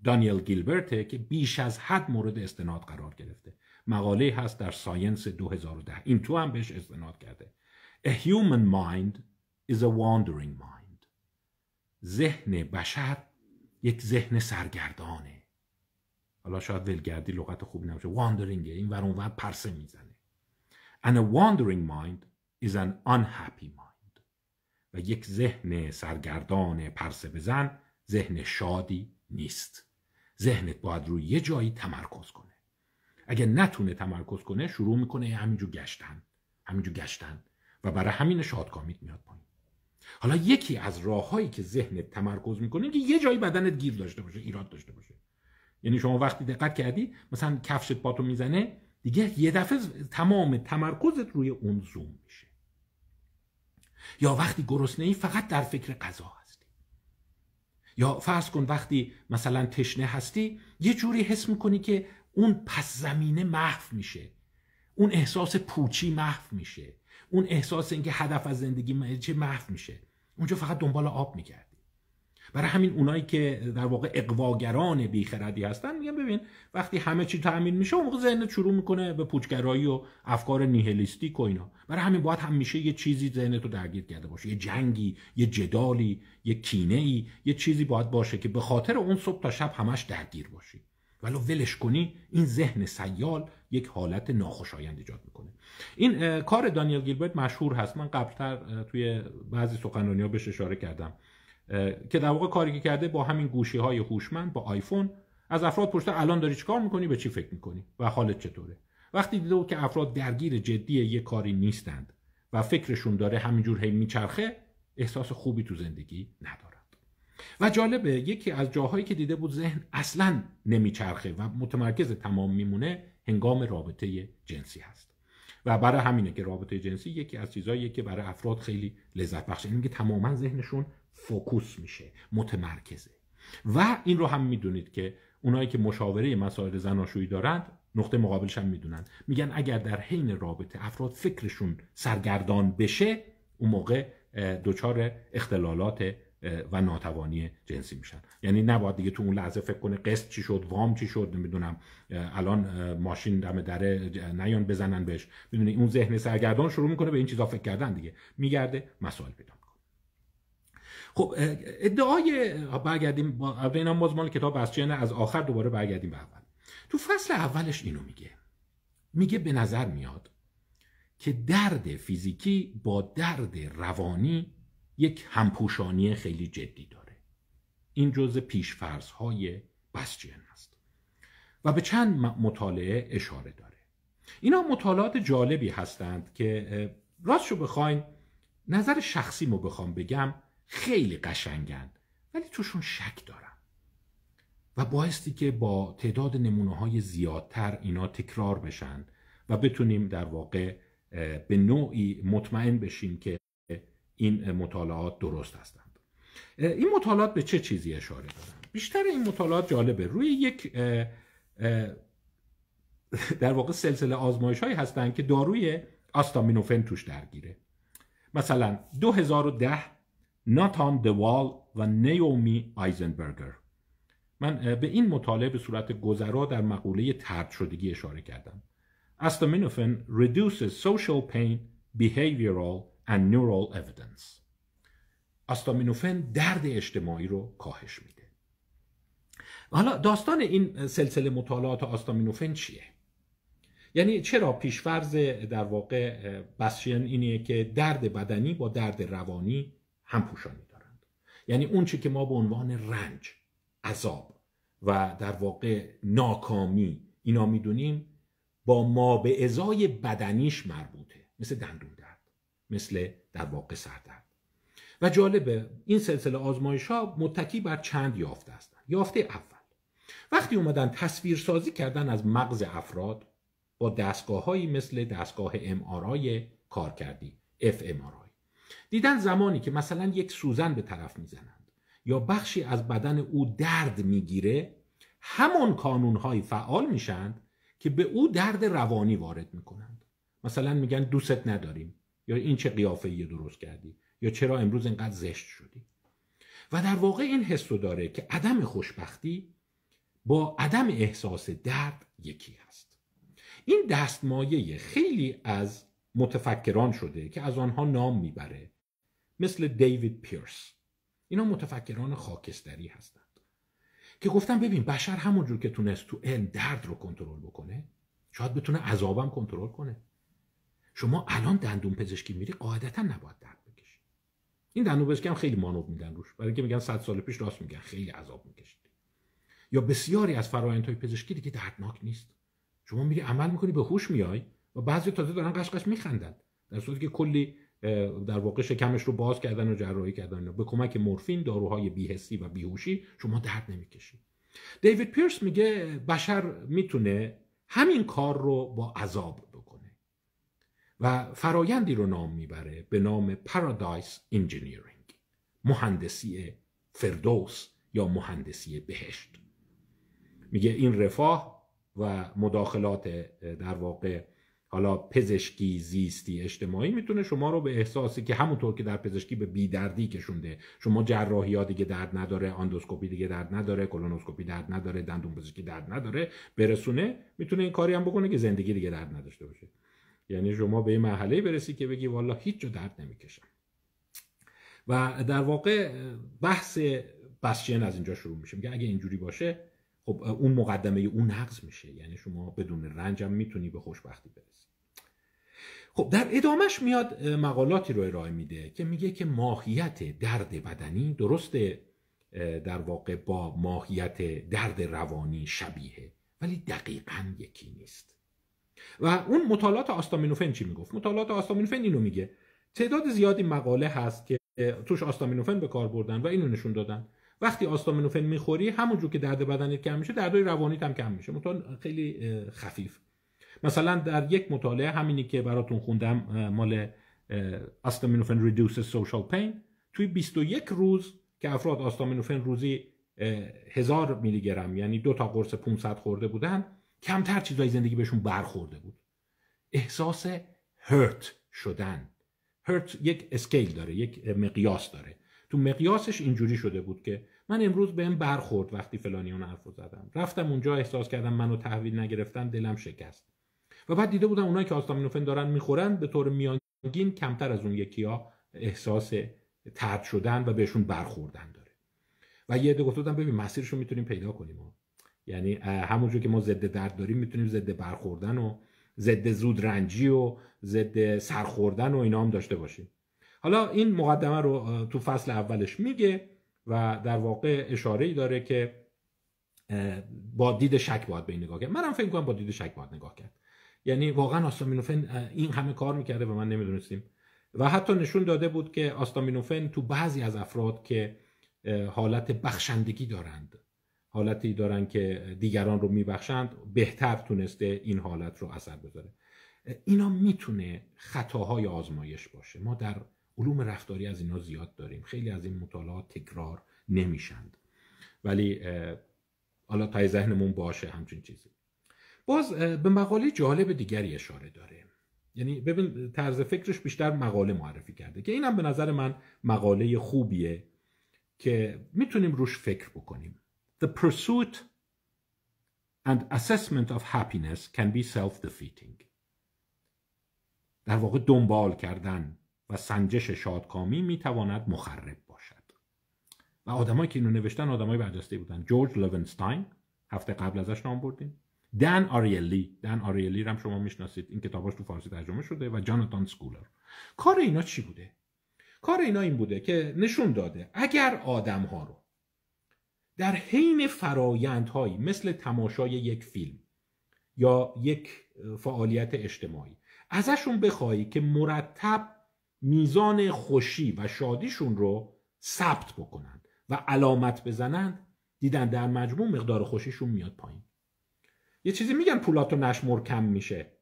دانیل گیلبرته که بیش از حد مورد استناد قرار گرفته مقاله هست در ساینس 2010 این تو هم بهش استناد کرده A human mind is a wandering mind ذهن بشر یک ذهن سرگردانه حالا شاید ولگردی لغت خوب نمیشه wandering این ور ور پرسه میزنه And a wandering mind is an unhappy mind و یک ذهن سرگردان پرسه بزن ذهن شادی نیست ذهنت باید روی یه جایی تمرکز کنه اگه نتونه تمرکز کنه شروع میکنه همینجور گشتن همینجور گشتن و برای همین شادکامیت میاد پایین حالا یکی از راههایی که ذهنت تمرکز میکنه که یه جایی بدنت گیر داشته باشه ایراد داشته باشه یعنی شما وقتی دقت کردی مثلا کفشت پاتو میزنه دیگه یه دفعه تمام تمرکزت روی اون زوم میشه یا وقتی گرسنه ای فقط در فکر غذا هستی یا فرض کن وقتی مثلا تشنه هستی یه جوری حس میکنی که اون پس زمینه محو میشه اون احساس پوچی محو میشه اون احساس اینکه هدف از زندگی چه محو میشه اونجا فقط دنبال آب میکرد برای همین اونایی که در واقع اقواگران بیخردی هستن میگن ببین وقتی همه چی تأمین میشه اون موقع ذهنت شروع میکنه به پوچگرایی و افکار نیهلیستیک و اینا برای همین باید همیشه یه چیزی ذهن تو درگیر کرده باشه یه جنگی یه جدالی یه کینه ای یه چیزی باید باشه که به خاطر اون صبح تا شب همش درگیر باشی ولو ولش کنی این ذهن سیال یک حالت ناخوشایند ایجاد میکنه این کار دانیل گیلبرت مشهور هست من قبلتر توی بعضی سخنرانی‌ها بهش اشاره کردم که در واقع کاری که کرده با همین گوشی های هوشمند با آیفون از افراد پرسیده الان داری چیکار میکنی به چی فکر میکنی و حالت چطوره وقتی دیده بود که افراد درگیر جدی یه کاری نیستند و فکرشون داره همینجور هی میچرخه احساس خوبی تو زندگی ندارد و جالبه یکی از جاهایی که دیده بود ذهن اصلا نمیچرخه و متمرکز تمام میمونه هنگام رابطه جنسی هست و برای همینه که رابطه جنسی یکی از چیزاییه که برای افراد خیلی لذت بخشه یعنی تماما ذهنشون فوکوس میشه متمرکزه و این رو هم میدونید که اونایی که مشاوره مسائل زناشویی دارند نقطه مقابلش هم میدونن میگن اگر در حین رابطه افراد فکرشون سرگردان بشه اون موقع دچار اختلالات و ناتوانی جنسی میشن یعنی نباید دیگه تو اون لحظه فکر کنه قسط چی شد وام چی شد نمیدونم الان ماشین دم دره نیان بزنن بهش میدونی اون ذهن سرگردان شروع میکنه به این چیزا فکر کردن دیگه میگرده مسائل پیدا خب ادعای برگردیم اینا باز مال کتاب از از آخر دوباره برگردیم به اول تو فصل اولش اینو میگه میگه به نظر میاد که درد فیزیکی با درد روانی یک همپوشانی خیلی جدی داره این جزء پیشفرض های بسچین است و به چند مطالعه اشاره داره اینا مطالعات جالبی هستند که راست بخواین نظر شخصی مو بخوام بگم خیلی قشنگن ولی توشون شک دارم و بایستی که با تعداد نمونه های زیادتر اینا تکرار بشن و بتونیم در واقع به نوعی مطمئن بشیم که این مطالعات درست هستند این مطالعات به چه چیزی اشاره دارن بیشتر این مطالعات جالبه روی یک در واقع سلسله آزمایش هایی هستند که داروی آستامینوفن توش درگیره مثلا 2010 ناتان دوال و نیومی آیزنبرگر من به این مطالعه به صورت گذرا در مقوله ترد شدگی اشاره کردم استامینوفین reduces social pain, behavioral and neural evidence. استامینوفن درد اجتماعی رو کاهش میده. حالا داستان این سلسله مطالعات آستامینوفن چیه؟ یعنی چرا پیشفرز در واقع بسشین اینه که درد بدنی با درد روانی هم پوشانی دارند یعنی اون چی که ما به عنوان رنج عذاب و در واقع ناکامی اینا میدونیم با ما به ازای بدنیش مربوطه مثل دندون درد مثل در واقع سردرد و جالبه این سلسله آزمایش ها متکی بر چند یافته هستند یافته اول وقتی اومدن تصویر سازی کردن از مغز افراد با دستگاه هایی مثل دستگاه ام کارکردی آرای. دیدن زمانی که مثلا یک سوزن به طرف میزنند یا بخشی از بدن او درد میگیره همون کانونهایی فعال میشند که به او درد روانی وارد میکنند مثلا میگن دوستت نداریم یا این چه قیافه یه درست کردی یا چرا امروز اینقدر زشت شدی و در واقع این حس رو داره که عدم خوشبختی با عدم احساس درد یکی هست این دستمایه خیلی از متفکران شده که از آنها نام میبره مثل دیوید پیرس اینا متفکران خاکستری هستند که گفتم ببین بشر همونجور که تونست تو علم درد رو کنترل بکنه شاید بتونه عذابم کنترل کنه شما الان دندون پزشکی میری قاعدتا نباید درد بکشی این دندون پزشکی هم خیلی مانوب میدن روش برای اینکه میگن 100 سال پیش راست میگن خیلی عذاب میکشید یا بسیاری از فرایندهای پزشکی دیگه دردناک نیست شما میری عمل میکنی به هوش میای و بعضی تازه دارن قشقش میخندن در صورتی که کلی در واقع شکمش رو باز کردن و جراحی کردن به کمک مورفین داروهای بیهستی و بیهوشی شما درد نمیکشید دیوید پیرس میگه بشر میتونه همین کار رو با عذاب بکنه و فرایندی رو نام میبره به نام پارادایس انجینیرینگ مهندسی فردوس یا مهندسی بهشت میگه این رفاه و مداخلات در واقع حالا پزشکی زیستی اجتماعی میتونه شما رو به احساسی که همونطور که در پزشکی به بیدردی کشونده شما جراحی ها دیگه درد نداره آندوسکوپی دیگه درد نداره کلونوسکوپی درد نداره دندون پزشکی درد نداره برسونه میتونه این کاری هم بکنه که زندگی دیگه درد نداشته باشه یعنی شما به این مرحله برسی که بگی والا هیچ جو درد نمیکشم و در واقع بحث بسچن از اینجا شروع میشه میگه اگه اینجوری باشه خب اون مقدمه اون نقض میشه یعنی شما بدون رنجم میتونی به خوشبختی برسی خب در ادامش میاد مقالاتی رو ارائه میده که میگه که ماهیت درد بدنی درست در واقع با ماهیت درد روانی شبیه ولی دقیقا یکی نیست و اون مطالعات آستامینوفن چی میگفت مطالعات آستامینوفن اینو میگه تعداد زیادی مقاله هست که توش آستامینوفن به کار بردن و اینو نشون دادن وقتی آستامینوفن میخوری همونجور که درد بدنت کم میشه دردای روانیت هم کم میشه مثلا خیلی خفیف مثلا در یک مطالعه همینی که براتون خوندم مال آستامینوفن ریدوس سوشال پین توی 21 روز که افراد آستامینوفن روزی هزار میلی گرم یعنی دو تا قرص 500 خورده بودن کمتر چیزای زندگی بهشون برخورده بود احساس هرت شدن هرت یک اسکیل داره یک مقیاس داره تو مقیاسش اینجوری شده بود که من امروز به این برخورد وقتی اون حرفو زدم رفتم اونجا احساس کردم منو تحویل نگرفتن دلم شکست و بعد دیده بودم اونایی که آستامینوفن دارن میخورن به طور میانگین کمتر از اون یکی ها احساس ترد شدن و بهشون برخوردن داره و یه عده گفتم ببین مسیرشو میتونیم پیدا کنیم و. یعنی همونجور که ما ضد درد داریم میتونیم ضد برخوردن و ضد زود رنجی و ضد سرخوردن و اینا هم داشته باشیم حالا این مقدمه رو تو فصل اولش میگه و در واقع اشاره ای داره که با دید شک باید به این نگاه کرد منم فکر کنم با دید شک باید نگاه کرد یعنی واقعا آستامینوفن این همه کار میکرده و من نمیدونستیم و حتی نشون داده بود که آستامینوفن تو بعضی از افراد که حالت بخشندگی دارند حالتی دارند که دیگران رو میبخشند بهتر تونسته این حالت رو اثر بذاره اینا میتونه خطاهای آزمایش باشه ما در علوم رفتاری از اینا زیاد داریم خیلی از این مطالعات تکرار نمیشند ولی حالا تای ذهنمون باشه همچین چیزی باز به مقاله جالب دیگری اشاره داره یعنی ببین طرز فکرش بیشتر مقاله معرفی کرده که اینم به نظر من مقاله خوبیه که میتونیم روش فکر بکنیم The pursuit and assessment of happiness can be self-defeating در واقع دنبال کردن و سنجش شادکامی میتواند مخرب باشد و آدمایی که اینو نوشتن آدمای برجسته بودن جورج لوونستاین هفته قبل ازش نام بردیم دن آریلی دن آریلی هم شما میشناسید این کتاباش تو فارسی ترجمه شده و جاناتان سکولر کار اینا چی بوده کار اینا این بوده که نشون داده اگر آدم ها رو در حین فرایندهایی مثل تماشای یک فیلم یا یک فعالیت اجتماعی ازشون بخوای که مرتب میزان خوشی و شادیشون رو ثبت بکنن و علامت بزنن دیدن در مجموع مقدار خوشیشون میاد پایین یه چیزی میگن پولاتو نشمر کم میشه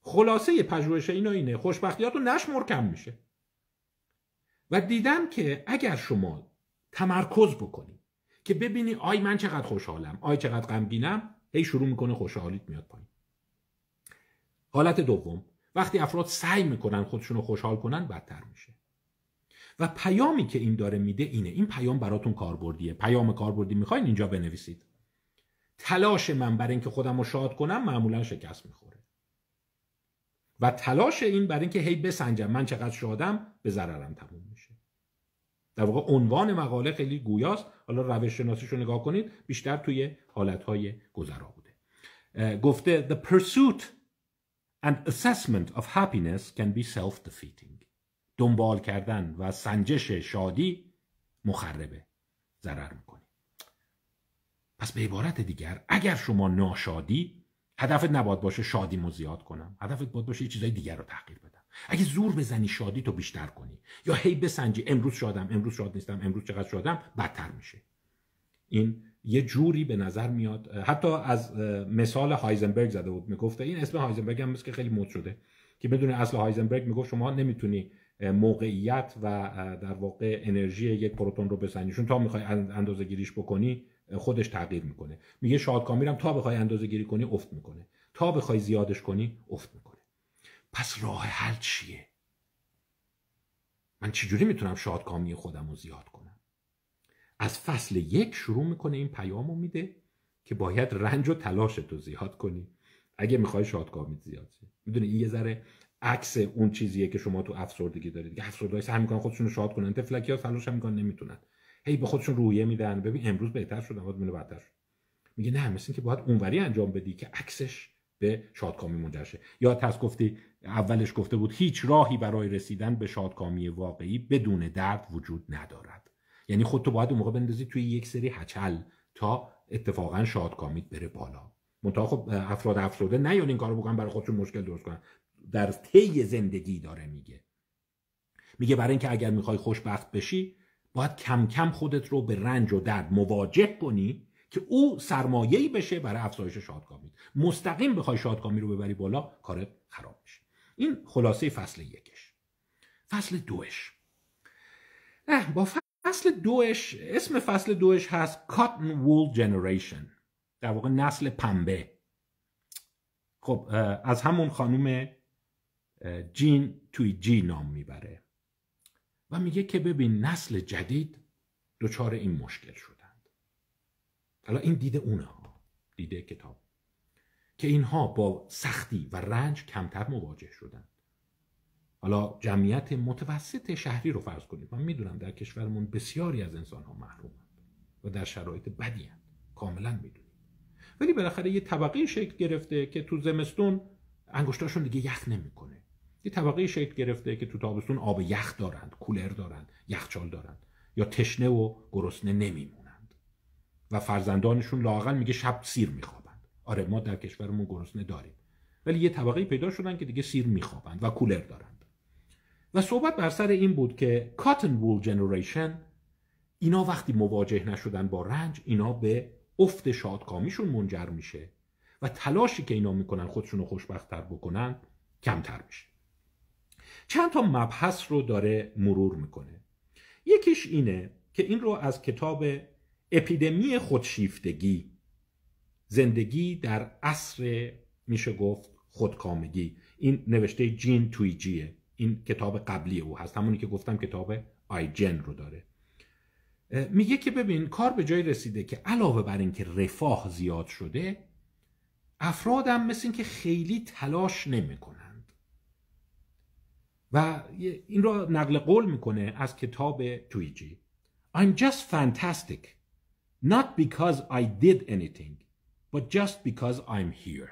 خلاصه پژوهش اینا اینه خوشبختیاتو نشمر کم میشه و دیدم که اگر شما تمرکز بکنی که ببینی آی من چقدر خوشحالم آی چقدر غمگینم هی شروع میکنه خوشحالیت میاد پایین حالت دوم وقتی افراد سعی میکنن خودشون خوشحال کنن بدتر میشه و پیامی که این داره میده اینه این پیام براتون کاربردیه پیام کاربردی میخواین اینجا بنویسید تلاش من برای اینکه خودم رو شاد کنم معمولا شکست میخوره و تلاش این برای اینکه هی بسنجم من چقدر شادم به ضررم تموم میشه در واقع عنوان مقاله خیلی گویاست حالا روش شناسیش رو نگاه کنید بیشتر توی حالتهای گذرا بوده گفته The pursuit assessment of happiness can be self-defeating. دنبال کردن و سنجش شادی مخربه ضرر میکنه پس به عبارت دیگر اگر شما ناشادی هدفت نباید باشه مو زیاد کنم هدفت باید باشه یه چیزای دیگر رو تغییر بدم اگه زور بزنی شادی تو بیشتر کنی یا هی بسنجی امروز شادم امروز شاد نیستم امروز چقدر شادم بدتر میشه این یه جوری به نظر میاد حتی از مثال هایزنبرگ زده بود میگفته این اسم هایزنبرگ هم که خیلی مد شده که بدون اصل هایزنبرگ میگفت شما نمیتونی موقعیت و در واقع انرژی یک پروتون رو بسنجی چون تا میخوای اندازه گیریش بکنی خودش تغییر میکنه میگه شادکامی کامیرم تا بخوای اندازه گیری کنی افت میکنه تا بخوای زیادش کنی افت میکنه پس راه حل چیه من چجوری میتونم شادکامی خودم رو زیاد کنم از فصل یک شروع میکنه این پیامو میده که باید رنج و تلاش تو زیاد کنی اگه میخوای شادکامی زیاد شه میدونی این یه ذره عکس اون چیزیه که شما تو افسردگی دارید که افسردگی سعی میکنن خودشون رو شاد کنن تفلکی ها تلاش هم میکنن نمیتونن هی به خودشون رویه میدن ببین امروز بهتر شد بعد میره بدتر میگه نه مثل که باید اونوری انجام بدی که عکسش به شادکامی منجر شه یا تاس گفتی اولش گفته بود هیچ راهی برای رسیدن به شادکامی واقعی بدون درد وجود ندارد یعنی خودتو باید اون موقع بندازی توی یک سری هچل تا اتفاقا شادکامیت بره بالا منتها خب افراد افسرده نه یعنی این کارو بکنن برای خودشون مشکل درست کنن در طی زندگی داره میگه میگه برای اینکه اگر میخوای خوشبخت بشی باید کم کم خودت رو به رنج و درد مواجه کنی که او سرمایه‌ای بشه برای افزایش شادکامی مستقیم بخوای شادکامی رو ببری بالا کار خراب میشه این خلاصه فصل یکش فصل دوش فصل دوش اسم فصل دوش هست Cotton Wool Generation در واقع نسل پنبه خب از همون خانوم جین توی جی نام میبره و میگه که ببین نسل جدید دچار این مشکل شدند حالا این دیده اونها دیده کتاب که اینها با سختی و رنج کمتر مواجه شدند حالا جمعیت متوسط شهری رو فرض کنید من میدونم در کشورمون بسیاری از انسان ها محرومند و در شرایط بدی هستند کاملا میدونیم ولی بالاخره یه طبقه شکل گرفته که تو زمستون انگشتاشون دیگه یخ نمیکنه یه طبقه شکل گرفته که تو تابستون آب یخ دارند کولر دارند یخچال دارند یا تشنه و گرسنه نمیمونند و فرزندانشون لااقل میگه شب سیر میخوابند آره ما در کشورمون گرسنه داریم ولی یه طبقه پیدا شدن که دیگه سیر میخوابند و کولر دارند و صحبت بر سر این بود که کاتن وول جنریشن اینا وقتی مواجه نشدن با رنج اینا به افت شادکامیشون منجر میشه و تلاشی که اینا میکنن خودشون رو خوشبختتر بکنن کمتر میشه چند تا مبحث رو داره مرور میکنه یکیش اینه که این رو از کتاب اپیدمی خودشیفتگی زندگی در عصر میشه گفت خودکامگی این نوشته جین توی این کتاب قبلی او هست همونی که گفتم کتاب آیجن رو داره میگه که ببین کار به جای رسیده که علاوه بر اینکه رفاه زیاد شده افراد هم مثل اینکه خیلی تلاش نمیکنند و این را نقل قول میکنه از کتاب تویجی I'm just fantastic not because I did anything but just because I'm here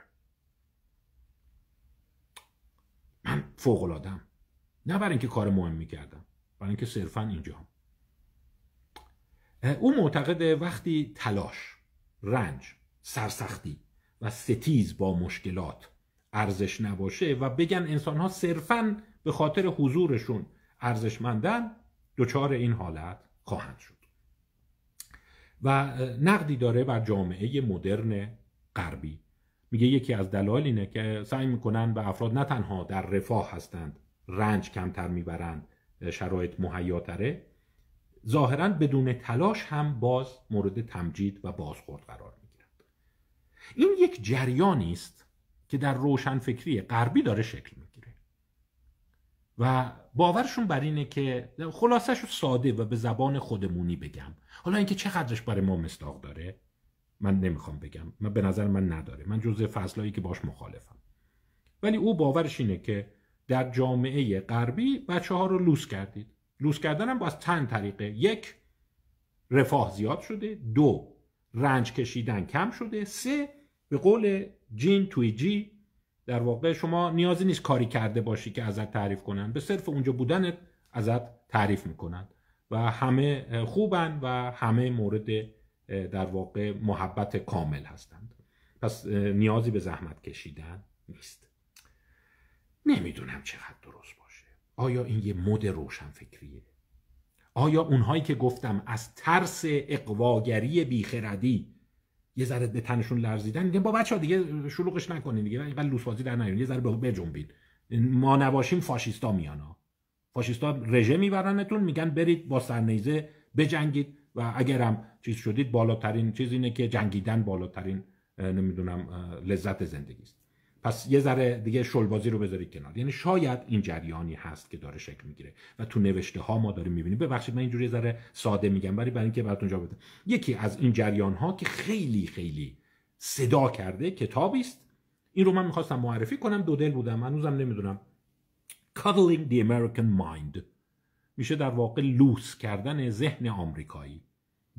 من فوق العادم نه برای اینکه کار مهمی کردم برای اینکه صرفا اینجا او معتقد وقتی تلاش رنج سرسختی و ستیز با مشکلات ارزش نباشه و بگن انسان ها صرفا به خاطر حضورشون ارزشمندن دوچار این حالت خواهند شد و نقدی داره بر جامعه مدرن غربی میگه یکی از دلایل اینه که سعی میکنن به افراد نه تنها در رفاه هستند رنج کمتر میبرند شرایط مهیاتره ظاهرا بدون تلاش هم باز مورد تمجید و بازخورد قرار میگیرند این یک جریانی است که در روشن فکری غربی داره شکل میگیره و باورشون بر اینه که خلاصش رو ساده و به زبان خودمونی بگم حالا اینکه چقدرش برای ما مصداق داره من نمیخوام بگم من به نظر من نداره من جزء فضلایی که باش مخالفم ولی او باورش اینه که در جامعه غربی بچه ها رو لوس کردید لوس کردن هم باز چند طریقه یک رفاه زیاد شده دو رنج کشیدن کم شده سه به قول جین توی جی در واقع شما نیازی نیست کاری کرده باشی که ازت تعریف کنن به صرف اونجا بودنت ازت تعریف میکنن و همه خوبن و همه مورد در واقع محبت کامل هستند پس نیازی به زحمت کشیدن نیست نمیدونم چقدر درست باشه آیا این یه مد روشن فکریه آیا اونهایی که گفتم از ترس اقواگری بیخردی یه ذره به تنشون لرزیدن با بچه ها دیگه شلوغش نکنین دیگه بعد لوسبازی در نیارین یه ذره بجنبین ما نباشیم فاشیستا میانا فاشیستا رژه میبرنتون میگن برید با سرنیزه بجنگید و اگرم چیز شدید بالاترین چیز اینه که جنگیدن بالاترین نمیدونم لذت زندگی پس یه ذره دیگه شلبازی رو بذارید کنار یعنی شاید این جریانی هست که داره شکل میگیره و تو نوشته ها ما داریم میبینیم ببخشید من اینجوری ذره ساده میگم برای برای اینکه براتون جا بده یکی از این جریان ها که خیلی خیلی صدا کرده کتابی است این رو من میخواستم معرفی کنم دو دل بودم هنوزم نمیدونم Cuddling the American Mind میشه در واقع لوس کردن ذهن آمریکایی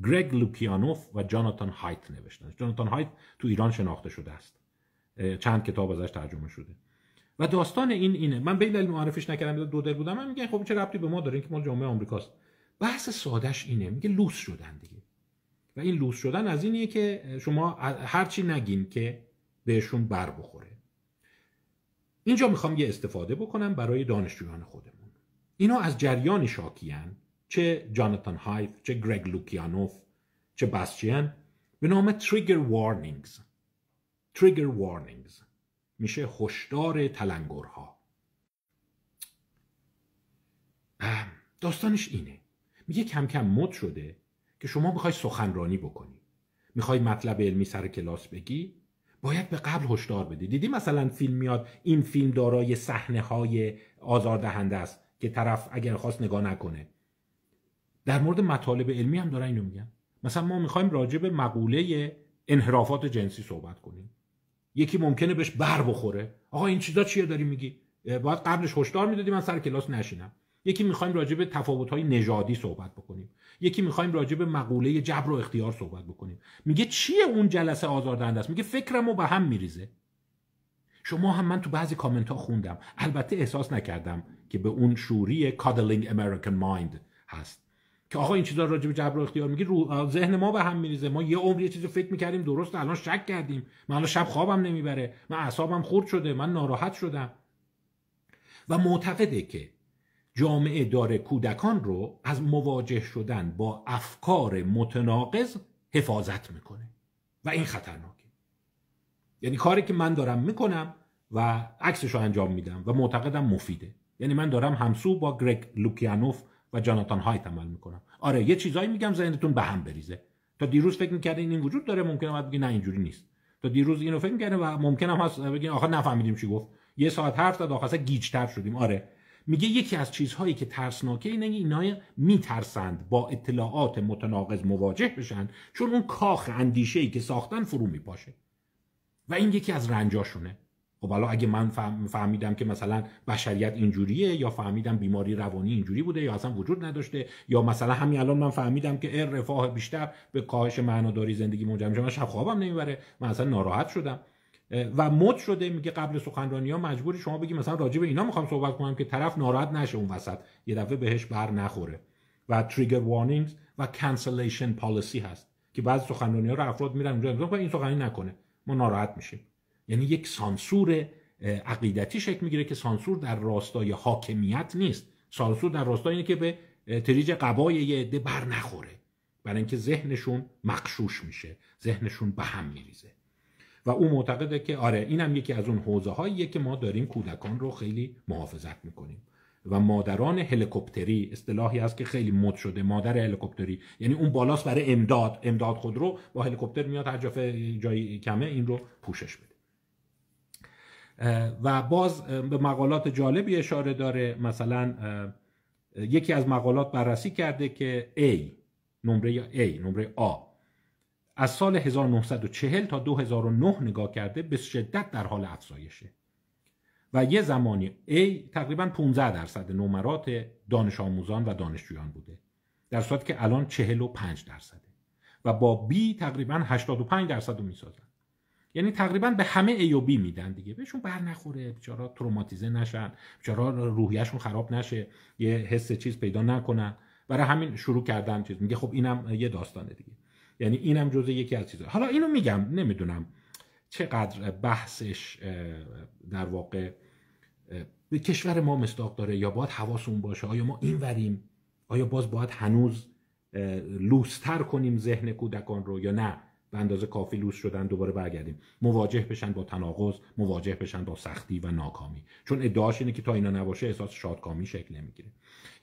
گرگ لوکیانوف و جاناتان هایت نوشتن جاناتان هایت تو ایران شناخته شده است چند کتاب ازش ترجمه شده و داستان این اینه من به این دلیل معرفیش نکردم دو دل بودم من میگم خب چه ربطی به ما داره که ما جامعه آمریکاست بحث سادش اینه میگه لوس شدن دیگه و این لوس شدن از اینیه که شما هرچی نگین که بهشون بر بخوره اینجا میخوام یه استفاده بکنم برای دانشجویان خودمون اینا از جریان شاکیان چه جاناتان هایف چه گرگ لوکیانوف چه باسچین به نام تریگر وارنینگز trigger warnings میشه هشدار تلنگرها داستانش اینه میگه کم کم مد شده که شما میخوای سخنرانی بکنی میخوای مطلب علمی سر کلاس بگی باید به قبل هشدار بدی دیدی مثلا فیلم میاد این فیلم دارای صحنه های آزاردهنده است که طرف اگر خواست نگاه نکنه در مورد مطالب علمی هم دارن اینو میگن مثلا ما میخوایم راجع به مقوله انحرافات جنسی صحبت کنیم یکی ممکنه بهش بر بخوره آقا این چیزا چیه داری میگی باید قبلش هشدار میدادی من سر کلاس نشینم یکی میخوایم راجع به های نژادی صحبت بکنیم یکی میخوایم راجع به مقوله جبر و اختیار صحبت بکنیم میگه چیه اون جلسه آزاردهنده است میگه فکرمو به هم میریزه شما هم من تو بعضی کامنت ها خوندم البته احساس نکردم که به اون شوری کادلینگ امریکن مایند هست که آقا این چیزا راجع به جبر اختیار میگی رو ذهن ما به هم میریزه ما یه عمر یه چیزی فکر میکردیم درست الان شک کردیم من الان شب خوابم نمیبره من اعصابم خورد شده من ناراحت شدم و معتقده که جامعه داره کودکان رو از مواجه شدن با افکار متناقض حفاظت میکنه و این خطرناکه یعنی کاری که من دارم میکنم و عکسش رو انجام میدم و معتقدم مفیده یعنی من دارم همسو با گرگ لوکیانوف و جاناتان هایت عمل میکنم آره یه چیزایی میگم ذهنتون به هم بریزه تا دیروز فکر میکردین این وجود داره ممکنه بعد بگی نه اینجوری نیست تا دیروز اینو فکر میکردین و ممکنه هست بگین آخه نفهمیدیم چی گفت یه ساعت حرف زد آخه گیجتر شدیم آره میگه یکی از چیزهایی که ترسناکه اینه اینا میترسند با اطلاعات متناقض مواجه بشن چون اون کاخ اندیشه ای که ساختن فرو میپاشه و این یکی از رنجاشونه خب حالا اگه من فهمیدم که مثلا بشریت اینجوریه یا فهمیدم بیماری روانی اینجوری بوده یا اصلا وجود نداشته یا مثلا همین الان من فهمیدم که ار رفاه بیشتر به کاهش معناداری زندگی منجر میشه من شب خوابم نمیبره من اصلا ناراحت شدم و مد شده میگه قبل سخنرانی ها مجبوری شما بگی مثلا راجع به اینا میخوام صحبت کنم که طرف ناراحت نشه اون وسط یه دفعه بهش بر نخوره و تریگر وارنینگز و کانسلیشن پالیسی هست که بعضی سخنرانی ها رو افراد میرن اونجا خب این سخنرانی نکنه ما ناراحت میشیم یعنی یک سانسور عقیدتی شکل میگیره که سانسور در راستای حاکمیت نیست سانسور در راستای اینه که به تریج قبای یه عده بر نخوره برای اینکه ذهنشون مقشوش میشه ذهنشون به هم میریزه و او معتقده که آره اینم یکی از اون حوزه که ما داریم کودکان رو خیلی محافظت میکنیم و مادران هلیکوپتری اصطلاحی است که خیلی مد شده مادر هلیکوپتری یعنی اون بالاس برای امداد امداد خود رو با هلیکوپتر میاد هر جای کمه این رو پوشش بده و باز به مقالات جالبی اشاره داره مثلا یکی از مقالات بررسی کرده که A نمره A نمره A از سال 1940 تا 2009 نگاه کرده به شدت در حال افزایشه و یه زمانی A تقریبا 15 درصد نمرات دانش آموزان و دانشجویان بوده در صورت که الان 45 درصده و با B تقریبا 85 درصد رو میسازن یعنی تقریبا به همه ای و بی میدن دیگه بهشون بر نخوره بیچارا تروماتیزه نشن بیچارا روحیشون خراب نشه یه حس چیز پیدا نکنن برای همین شروع کردن چیز میگه خب اینم یه داستانه دیگه یعنی اینم جزء یکی از چیزها حالا اینو میگم نمیدونم چقدر بحثش در واقع به کشور ما مستاق داره یا باید حواسون باشه آیا ما این وریم آیا باز باید هنوز لوستر کنیم ذهن کودکان رو یا نه به اندازه کافی لوس شدن دوباره برگردیم مواجه بشن با تناقض مواجه بشن با سختی و ناکامی چون ادعاش اینه که تا اینا نباشه احساس شادکامی شکل نمیگیره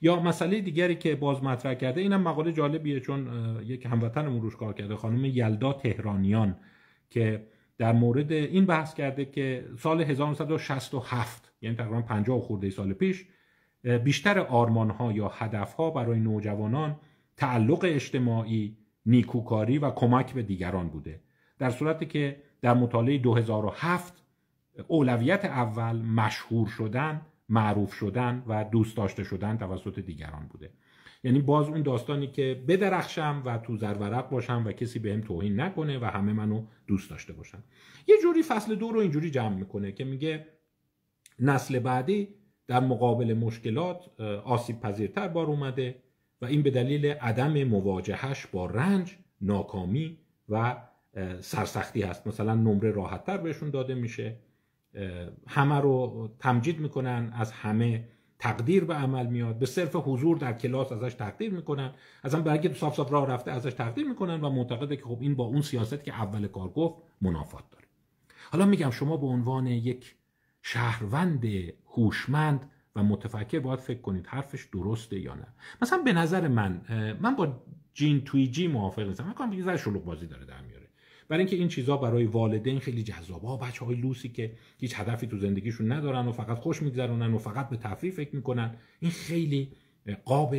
یا مسئله دیگری که باز مطرح کرده اینم مقاله جالبیه چون یک هموطنمون روش کار کرده خانم یلدا تهرانیان که در مورد این بحث کرده که سال 1967 یعنی تقریبا 50 خورده سال پیش بیشتر آرمان ها یا هدف ها برای نوجوانان تعلق اجتماعی نیکوکاری و کمک به دیگران بوده در صورتی که در مطالعه 2007 اولویت اول مشهور شدن معروف شدن و دوست داشته شدن توسط دیگران بوده یعنی باز اون داستانی که بدرخشم و تو زرورق باشم و کسی بهم به توهین نکنه و همه منو دوست داشته باشن یه جوری فصل دو رو اینجوری جمع میکنه که میگه نسل بعدی در مقابل مشکلات آسیب پذیرتر بار اومده و این به دلیل عدم مواجهش با رنج ناکامی و سرسختی هست مثلا نمره راحتتر بهشون داده میشه همه رو تمجید میکنن از همه تقدیر به عمل میاد به صرف حضور در کلاس ازش تقدیر میکنن از هم برای صاف صاف راه رفته ازش تقدیر میکنن و معتقده که خب این با اون سیاست که اول کار گفت منافات داره حالا میگم شما به عنوان یک شهروند هوشمند و متفکر باید فکر کنید حرفش درسته یا نه مثلا به نظر من من با جین تویجی جی موافق نیستم من کنم یه شلوغ بازی داره در میاره برای اینکه این چیزها برای والدین خیلی جذابه بچه های لوسی که هیچ هدفی تو زندگیشون ندارن و فقط خوش میگذرونن و فقط به تفریح فکر میکنن این خیلی قاب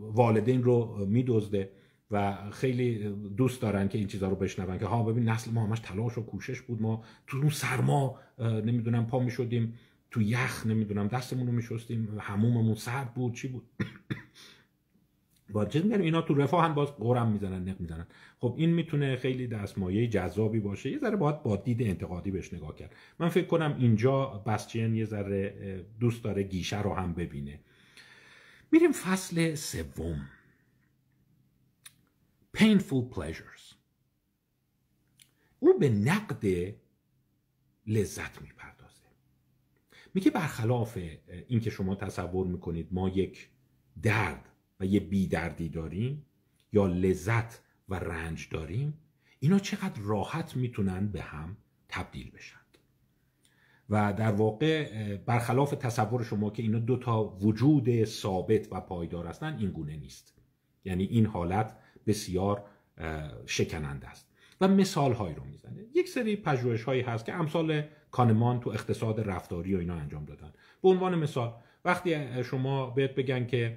والدین رو میدزده و خیلی دوست دارن که این چیزها رو بشنون که ها ببین نسل ما همش تلاش و کوشش بود ما تو اون سرما نمیدونم پا میشدیم تو یخ نمیدونم دستمون رو میشستیم هموممون سرد بود چی بود با چیز میگن اینا تو رفاه هم باز قرم میزنن نق میزنن خب این میتونه خیلی دستمایه جذابی باشه یه ذره باید با دید انتقادی بهش نگاه کرد من فکر کنم اینجا بسچین یه ذره دوست داره گیشه رو هم ببینه میریم فصل سوم painful pleasures او به نقد لذت میپرد میگه برخلاف این که شما تصور میکنید ما یک درد و یه بیدردی داریم یا لذت و رنج داریم اینا چقدر راحت میتونن به هم تبدیل بشن و در واقع برخلاف تصور شما که اینا دو تا وجود ثابت و پایدار هستن این گونه نیست یعنی این حالت بسیار شکننده است و مثال هایی رو میزنه یک سری پژوهش هایی هست که امثال کانمان تو اقتصاد رفتاری و اینا انجام دادن به عنوان مثال وقتی شما بهت بگن که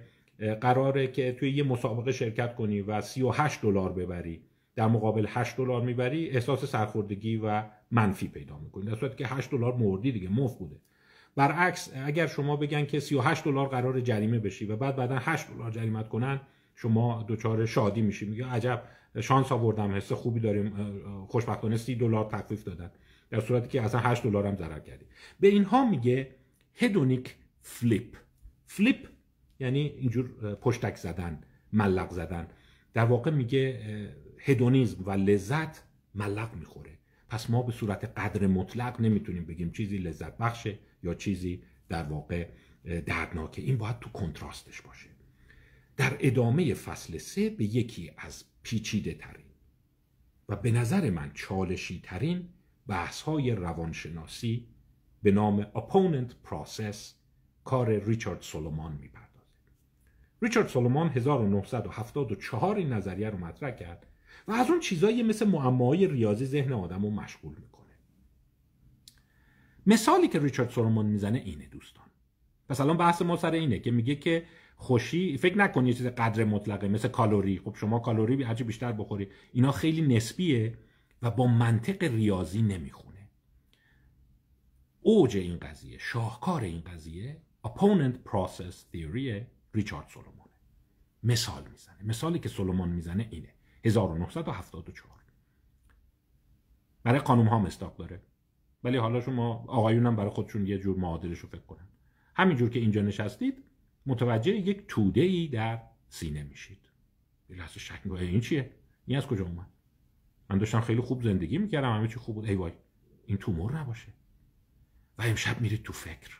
قراره که توی یه مسابقه شرکت کنی و 38 دلار ببری در مقابل 8 دلار میبری احساس سرخوردگی و منفی پیدا میکنی در صورتی که 8 دلار مردی دیگه مفت بوده برعکس اگر شما بگن که 38 دلار قرار جریمه بشی و بعد بعدا 8 دلار جریمت کنن شما دچار شادی میشی میگه عجب شانس آوردم حس خوبی داریم خوشبختانه 30 دلار تخفیف دادن در صورتی که اصلا 8 دلار هم ضرر کردیم به اینها میگه هدونیک فلیپ فلیپ یعنی اینجور پشتک زدن ملق زدن در واقع میگه هدونیزم و لذت ملق میخوره پس ما به صورت قدر مطلق نمیتونیم بگیم چیزی لذت بخشه یا چیزی در واقع دردناکه این باید تو کنتراستش باشه در ادامه فصل سه به یکی از پیچیده ترین و به نظر من چالشی ترین بحث های روانشناسی به نام Opponent Process کار ریچارد سولومان میپردازه ریچارد سولومان 1974 این نظریه رو مطرح کرد و از اون چیزایی مثل معماهای ریاضی ذهن آدم رو مشغول میکنه مثالی که ریچارد سولومان میزنه اینه دوستان پس الان بحث ما سر اینه که میگه که خوشی فکر نکن یه چیز قدر مطلقه مثل کالوری خب شما کالوری هرچی بیشتر بخوری اینا خیلی نسبیه و با منطق ریاضی نمیخونه اوج این قضیه شاهکار این قضیه opponent process theory ریچارد سولومونه مثال میزنه مثالی که سولومون میزنه اینه 1974 برای قانون ها مستاق داره ولی حالا شما آقایون هم برای خودشون یه جور معادلش رو فکر کنن همینجور که اینجا نشستید متوجه یک توده ای در سینه میشید یه لحظه شک این چیه این از کجا اومد من داشتم خیلی خوب زندگی میکردم همه چی خوب بود ای وای این تومور نباشه و امشب میرید تو فکر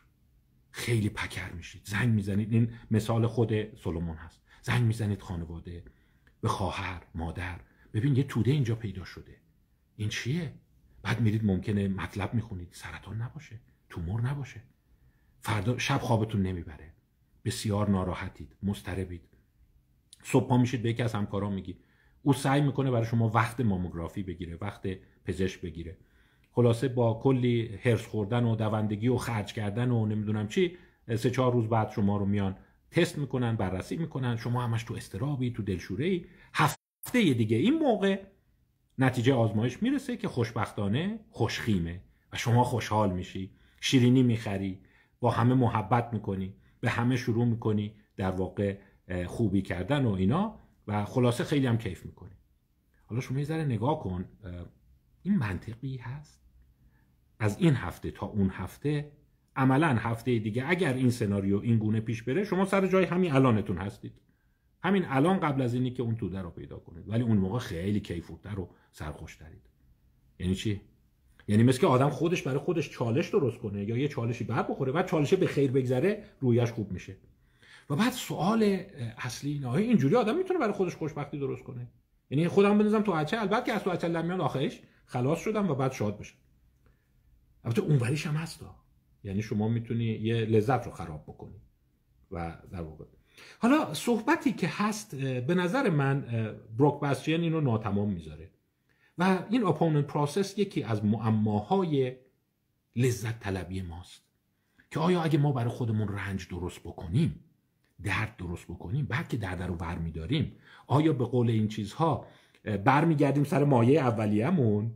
خیلی پکر میشید زنگ میزنید این مثال خود سلیمان هست زنگ میزنید خانواده به خواهر مادر ببین یه توده اینجا پیدا شده این چیه بعد میرید ممکنه مطلب میخونید سرطان نباشه تومور نباشه فردا شب خوابتون نمیبره بسیار ناراحتید مضطربید صبح پا میشید به یکی از همکارا میگی او سعی میکنه برای شما وقت ماموگرافی بگیره وقت پزشک بگیره خلاصه با کلی هرس خوردن و دوندگی و خرج کردن و نمیدونم چی سه چهار روز بعد شما رو میان تست میکنن بررسی میکنن شما همش تو استرابی تو دلشوره ای هفته دیگه این موقع نتیجه آزمایش میرسه که خوشبختانه خوشخیمه و شما خوشحال میشی شیرینی میخری با همه محبت میکنی به همه شروع میکنی در واقع خوبی کردن و اینا و خلاصه خیلی هم کیف میکنی حالا شما یه ذره نگاه کن این منطقی هست از این هفته تا اون هفته عملا هفته دیگه اگر این سناریو این گونه پیش بره شما سر جای همین الانتون هستید همین الان قبل از اینی که اون توده رو پیدا کنید ولی اون موقع خیلی کیفورتر و سرخوش دارید یعنی چی یعنی مثل که آدم خودش برای خودش چالش درست کنه یا یه چالشی بر بخوره و چالش به خیر بگذره رویش خوب میشه و بعد سوال اصلی نه اینجوری آدم میتونه برای خودش خوشبختی درست کنه یعنی خودم بنظرم تو اچه البته که از تو لمیان آخرش خلاص شدم و بعد شاد بشم البته اونوریش هم هست یعنی شما میتونی یه لذت رو خراب بکنی و در واقع حالا صحبتی که هست به نظر من بروک اینو ناتمام میذاره و این اپوننت پروسس یکی از معماهای لذت طلبی ماست که آیا اگه ما برای خودمون رنج درست بکنیم درد درست بکنیم بعد که درد رو برمیداریم آیا به قول این چیزها برمیگردیم سر مایه اولیه‌مون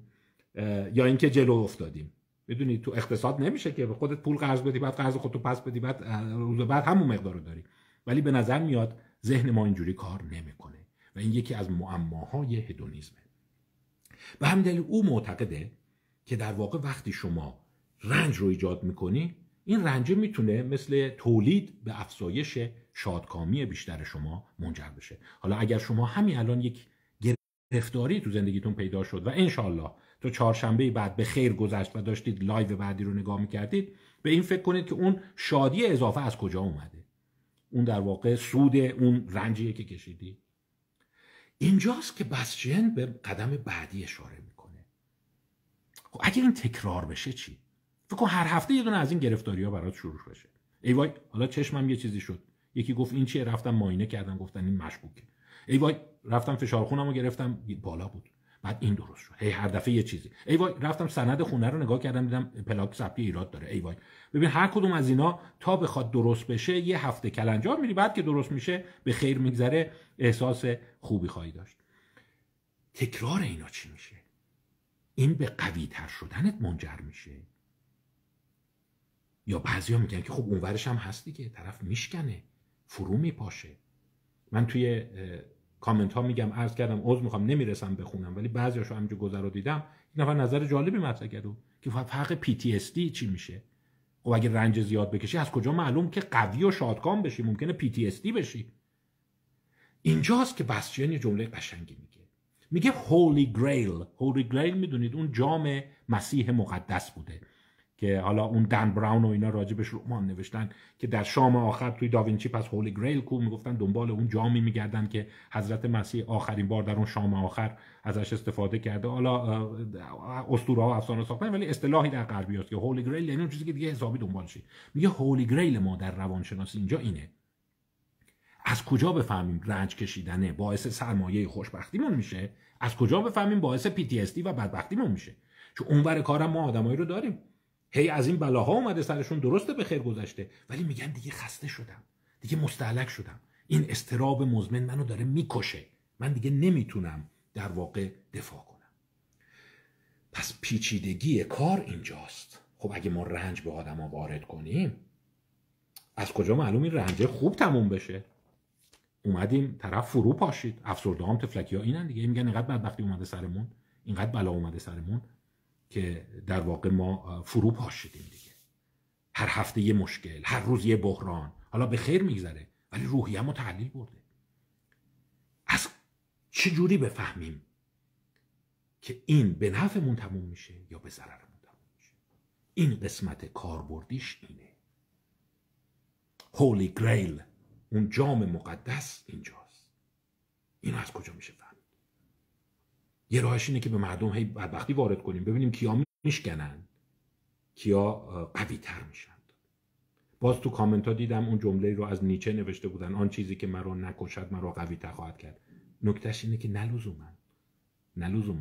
یا اینکه جلو افتادیم بدونی تو اقتصاد نمیشه که به خودت پول قرض بدی بعد قرض خودتو پس بدی بعد روز بعد همون مقدار رو داری ولی به نظر میاد ذهن ما اینجوری کار نمیکنه و این یکی از معماهای هدونیزمه به همین دلیل او معتقده که در واقع وقتی شما رنج رو ایجاد میکنی این رنجه میتونه مثل تولید به افزایش شادکامی بیشتر شما منجر بشه حالا اگر شما همین الان یک گرفتاری تو زندگیتون پیدا شد و انشالله تو چهارشنبه بعد به خیر گذشت و داشتید لایو بعدی رو نگاه میکردید به این فکر کنید که اون شادی اضافه از کجا اومده اون در واقع سود اون رنجیه که کشیدی اینجاست که بسچین به قدم بعدی اشاره میکنه خب اگه این تکرار بشه چی فکر کن هر هفته یه دونه از این گرفتاری ها برات شروع بشه ای وای حالا چشمم یه چیزی شد یکی گفت این چیه رفتم ماینه کردم گفتن این مشکوکه ای وای رفتم فشارخونم رو گرفتم بالا بود بعد این درست شد هی هر دفعه یه چیزی ای وای رفتم سند خونه رو نگاه کردم دیدم پلاک ثبتی ایراد داره ای وای ببین هر کدوم از اینا تا بخواد درست بشه یه هفته کلنجار میری بعد که درست میشه به خیر میگذره احساس خوبی خواهی داشت تکرار اینا چی میشه این به قوی تر شدنت منجر میشه یا بعضیا میگن که خب اونورش هم هست دیگه طرف میشکنه فرو میپاشه من توی کامنت ها میگم عرض کردم عذر میخوام نمیرسم بخونم ولی بعضیاشو همینجا گذرا دیدم این نفر نظر جالبی مطرح کرد که فرق PTSD چی میشه خب اگه رنج زیاد بکشی از کجا معلوم که قوی و شادکام بشی ممکنه PTSD بشی اینجاست که بستیان یه جمله قشنگی میگه میگه هولی گریل هولی گریل میدونید اون جام مسیح مقدس بوده که حالا اون دن براون و اینا راجبش رومان نوشتن که در شام آخر توی داوینچی پس هولی گریل کو میگفتن دنبال اون جامی میگردن که حضرت مسیح آخرین بار در اون شام آخر ازش استفاده کرده حالا اسطوره ها افسانه ساختن ولی اصطلاحی در غربی هست که هولی گریل یعنی چیزی که دیگه حسابی دنبالشی میگه هولی گریل ما در روانشناسی اینجا اینه از کجا بفهمیم رنج کشیدنه باعث سرمایه خوشبختیمون میشه از کجا بفهمیم باعث پی و بدبختیمون میشه چون اونور کارم ما آدمایی رو داریم هی از این بلاها اومده سرشون درسته به خیر گذشته ولی میگن دیگه خسته شدم دیگه مستعلق شدم این استراب مزمن منو داره میکشه من دیگه نمیتونم در واقع دفاع کنم پس پیچیدگی کار اینجاست خب اگه ما رنج به آدما وارد کنیم از کجا معلوم این رنج خوب تموم بشه اومدیم طرف فرو پاشید افسرده هم تفلکی ها اینن دیگه میگن اینقدر بدبختی اومده سرمون اینقدر بلا اومده سرمون که در واقع ما فرو پاشیدیم دیگه هر هفته یه مشکل هر روز یه بحران حالا به خیر میگذره ولی روحیه ما تحلیل برده از چه جوری بفهمیم که این به نفعمون تموم میشه یا به ضررمون تموم میشه این قسمت کاربردیش اینه هولی گریل اون جام مقدس اینجاست این از کجا میشه یه راهش اینه که به مردم هی بدبختی وارد کنیم ببینیم کیا میشکنن کیا قوی تر میشن باز تو کامنت ها دیدم اون جمله رو از نیچه نوشته بودن آن چیزی که مرا نکشد مرا قوی تر خواهد کرد نکتهش اینه که نلزومن بعضی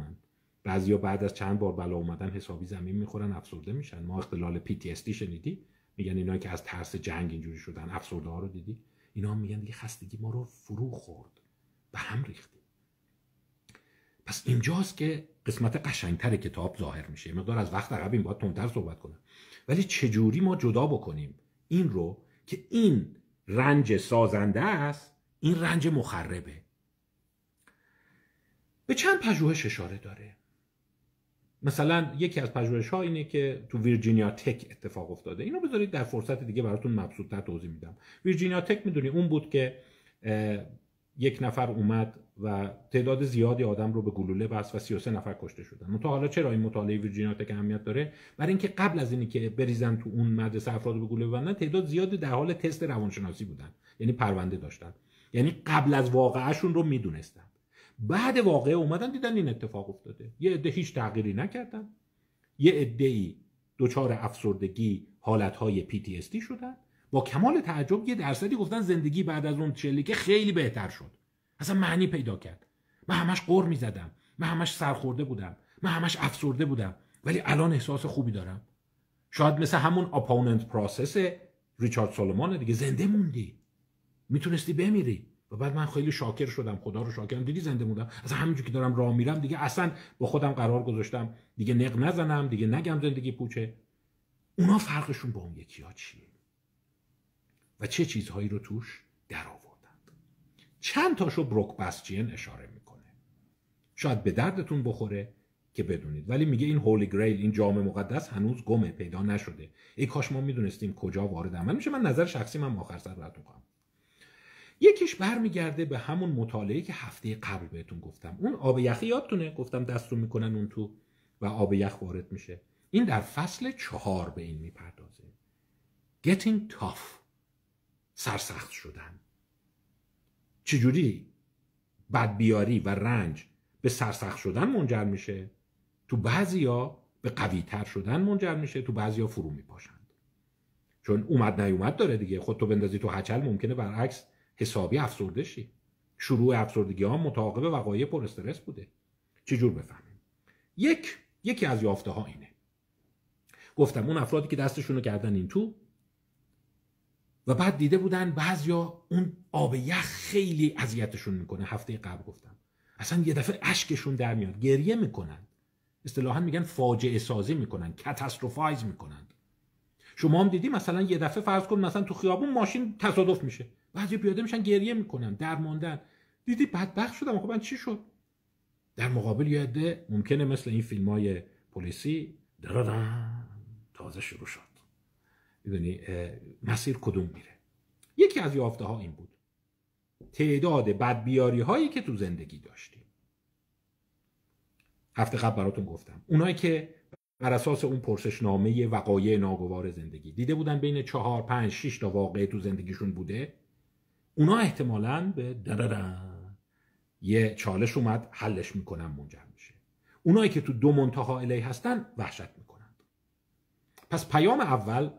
بعضیا بعد از چند بار بلا اومدن حسابی زمین میخورن افسرده میشن ما اختلال PTSD شنیدی میگن اینا که از ترس جنگ اینجوری شدن افسرده ها رو دیدی اینا میگن دیگه خستگی ما رو فرو خورد به هم ریختیم پس اینجاست که قسمت قشنگتر کتاب ظاهر میشه مقدار از وقت عقبیم باید تندتر صحبت کنم ولی چجوری ما جدا بکنیم این رو که این رنج سازنده است این رنج مخربه به چند پژوهش اشاره داره مثلا یکی از پژوهش ها اینه که تو ویرجینیا تک اتفاق افتاده اینو بذارید در فرصت دیگه براتون مبسوطتر توضیح میدم ویرجینیا تک میدونی اون بود که یک نفر اومد و تعداد زیادی آدم رو به گلوله بست و 33 نفر کشته شدن متو حالا چرا این مطالعه ویرجینیا تک اهمیت داره برای اینکه قبل از اینی که بریزن تو اون مدرسه افراد به گلوله ببندن تعداد زیادی در حال تست روانشناسی بودن یعنی پرونده داشتن یعنی قبل از واقعشون رو میدونستن بعد واقعه اومدن دیدن این اتفاق افتاده یه عده هیچ تغییری نکردن یه عده ای دچار افسردگی حالتهای PTSD شدن با کمال تعجب یه درصدی گفتن زندگی بعد از اون چلیکه خیلی بهتر شد اصلا معنی پیدا کرد من همش قر میزدم من همش سرخورده بودم من همش افسرده بودم ولی الان احساس خوبی دارم شاید مثل همون اپوننت پروسس ریچارد سولومان دیگه زنده موندی میتونستی بمیری و بعد من خیلی شاکر شدم خدا رو شاکرم دیدی زنده موندم اصلا همینجور که دارم راه میرم دیگه اصلا با خودم قرار گذاشتم دیگه نق نزنم دیگه نگم زندگی پوچه اونا فرقشون با اون یکی ها چیه و چه چیزهایی رو توش درآورد چند تاشو بروک بسچین اشاره میکنه شاید به دردتون بخوره که بدونید ولی میگه این هولی گریل این جام مقدس هنوز گمه پیدا نشده ای کاش ما میدونستیم کجا وارد عمل میشه من نظر شخصی من آخر سر براتون خواهم یکیش برمیگرده به همون مطالعه که هفته قبل بهتون گفتم اون آب یخی یادتونه گفتم دست میکنن اون تو و آب یخ وارد میشه این در فصل چهار به این میپردازه Getting tough سرسخت شدن چجوری بدبیاری و رنج به سرسخت شدن منجر میشه تو ها به قوی تر شدن منجر میشه تو بعضیا فرو میپاشند چون اومد نیومد داره دیگه خود تو بندازی تو هچل ممکنه برعکس حسابی افسرده شی شروع افسردگی ها متعاقب وقایع پر استرس بوده چجور بفهمیم یک یکی از یافته ها اینه گفتم اون افرادی که دستشون رو کردن این تو و بعد دیده بودن بعضیا اون آب یخ خیلی اذیتشون میکنه هفته قبل گفتم اصلا یه دفعه اشکشون در میاد گریه میکنن اصطلاحا میگن فاجعه سازی میکنن کاتاستروفایز میکنن شما هم دیدی مثلا یه دفعه فرض کن مثلا تو خیابون ماشین تصادف میشه بعضی پیاده میشن گریه میکنن در ماندن دیدی بدبخت شدم خب من چی شد در مقابل یه ممکنه مثل این فیلم های پلیسی تازه شروع شد میدونی مسیر کدوم میره یکی از یافته ها این بود تعداد بدبیاری هایی که تو زندگی داشتیم هفته قبل براتون گفتم اونایی که بر اساس اون پرسشنامه وقایع ناگوار زندگی دیده بودن بین چهار پنج شش تا واقعه تو زندگیشون بوده اونا احتمالا به دردن یه چالش اومد حلش میکنن منجر میشه اونایی که تو دو منتها الی هستن وحشت میکنن پس پیام اول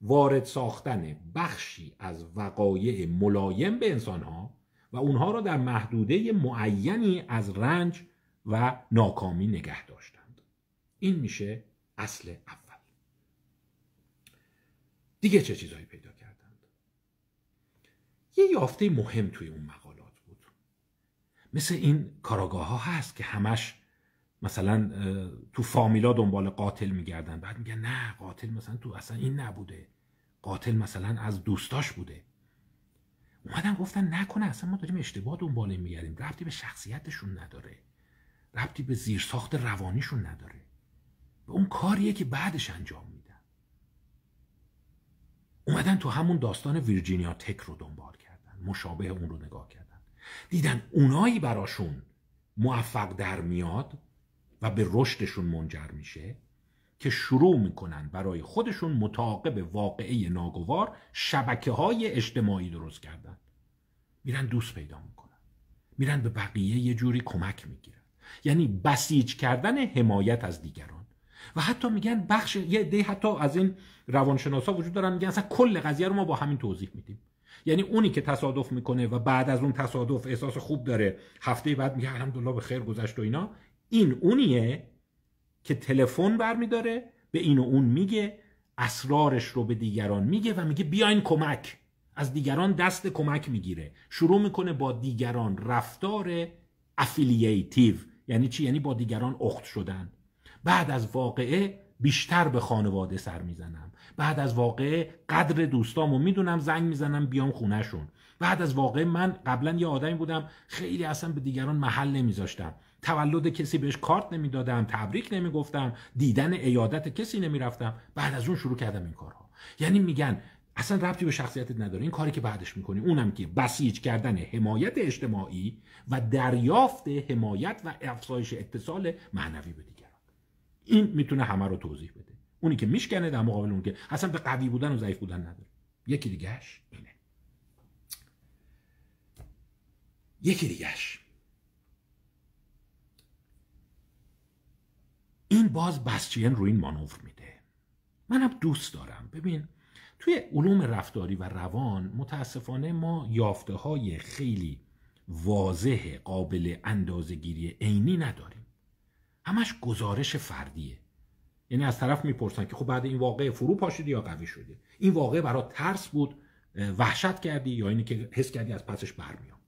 وارد ساختن بخشی از وقایع ملایم به انسانها و اونها را در محدوده معینی از رنج و ناکامی نگه داشتند این میشه اصل اول دیگه چه چیزهایی پیدا کردند یه یافته مهم توی اون مقالات بود مثل این کاراگاه ها هست که همش مثلا تو فامیلا دنبال قاتل میگردن بعد میگن نه قاتل مثلا تو اصلا این نبوده قاتل مثلا از دوستاش بوده اومدن گفتن نکنه اصلا ما داریم اشتباه دنبال میگردیم ربطی به شخصیتشون نداره ربطی به زیرساخت روانیشون نداره به اون کاریه که بعدش انجام میدن اومدن تو همون داستان ویرجینیا تک رو دنبال کردن مشابه اون رو نگاه کردن دیدن اونایی براشون موفق در میاد و به رشدشون منجر میشه که شروع میکنن برای خودشون متاقب واقعه ناگوار شبکه های اجتماعی درست کردن میرن دوست پیدا میکنن میرن به بقیه یه جوری کمک میگیرن یعنی بسیج کردن حمایت از دیگران و حتی میگن بخش یه دی حتی از این روانشناسا وجود دارن میگن اصلا کل قضیه رو ما با همین توضیح میدیم یعنی اونی که تصادف میکنه و بعد از اون تصادف احساس خوب داره هفته بعد میگه الحمدلله به خیر گذشت و اینا این اونیه که تلفن برمیداره به این و اون میگه اسرارش رو به دیگران میگه و میگه بیاین کمک از دیگران دست کمک میگیره شروع میکنه با دیگران رفتار افیلیتیو یعنی چی یعنی با دیگران اخت شدن بعد از واقعه بیشتر به خانواده سر میزنم بعد از واقعه قدر دوستامو میدونم زنگ میزنم بیام خونهشون بعد از واقعه من قبلا یه آدمی بودم خیلی اصلا به دیگران محل نمیذاشتم تولد کسی بهش کارت نمیدادم تبریک نمیگفتم دیدن ایادت کسی نمیرفتم بعد از اون شروع کردم این کارها یعنی میگن اصلا ربطی به شخصیتت نداره این کاری که بعدش میکنی اونم که بسیج کردن حمایت اجتماعی و دریافت حمایت و افزایش اتصال معنوی به دیگران این میتونه همه رو توضیح بده اونی که میشکنه در مقابل اون که اصلا به قوی بودن و ضعیف بودن نداره یکی دیگهش اینه یکی دیگهش این باز بسچین رو این مانور میده منم دوست دارم ببین توی علوم رفتاری و روان متاسفانه ما یافته های خیلی واضح قابل اندازگیری عینی نداریم همش گزارش فردیه یعنی از طرف میپرسن که خب بعد این واقعه فرو پاشیدی یا قوی شدی این واقعه برات ترس بود وحشت کردی یا اینی که حس کردی از پسش برمیام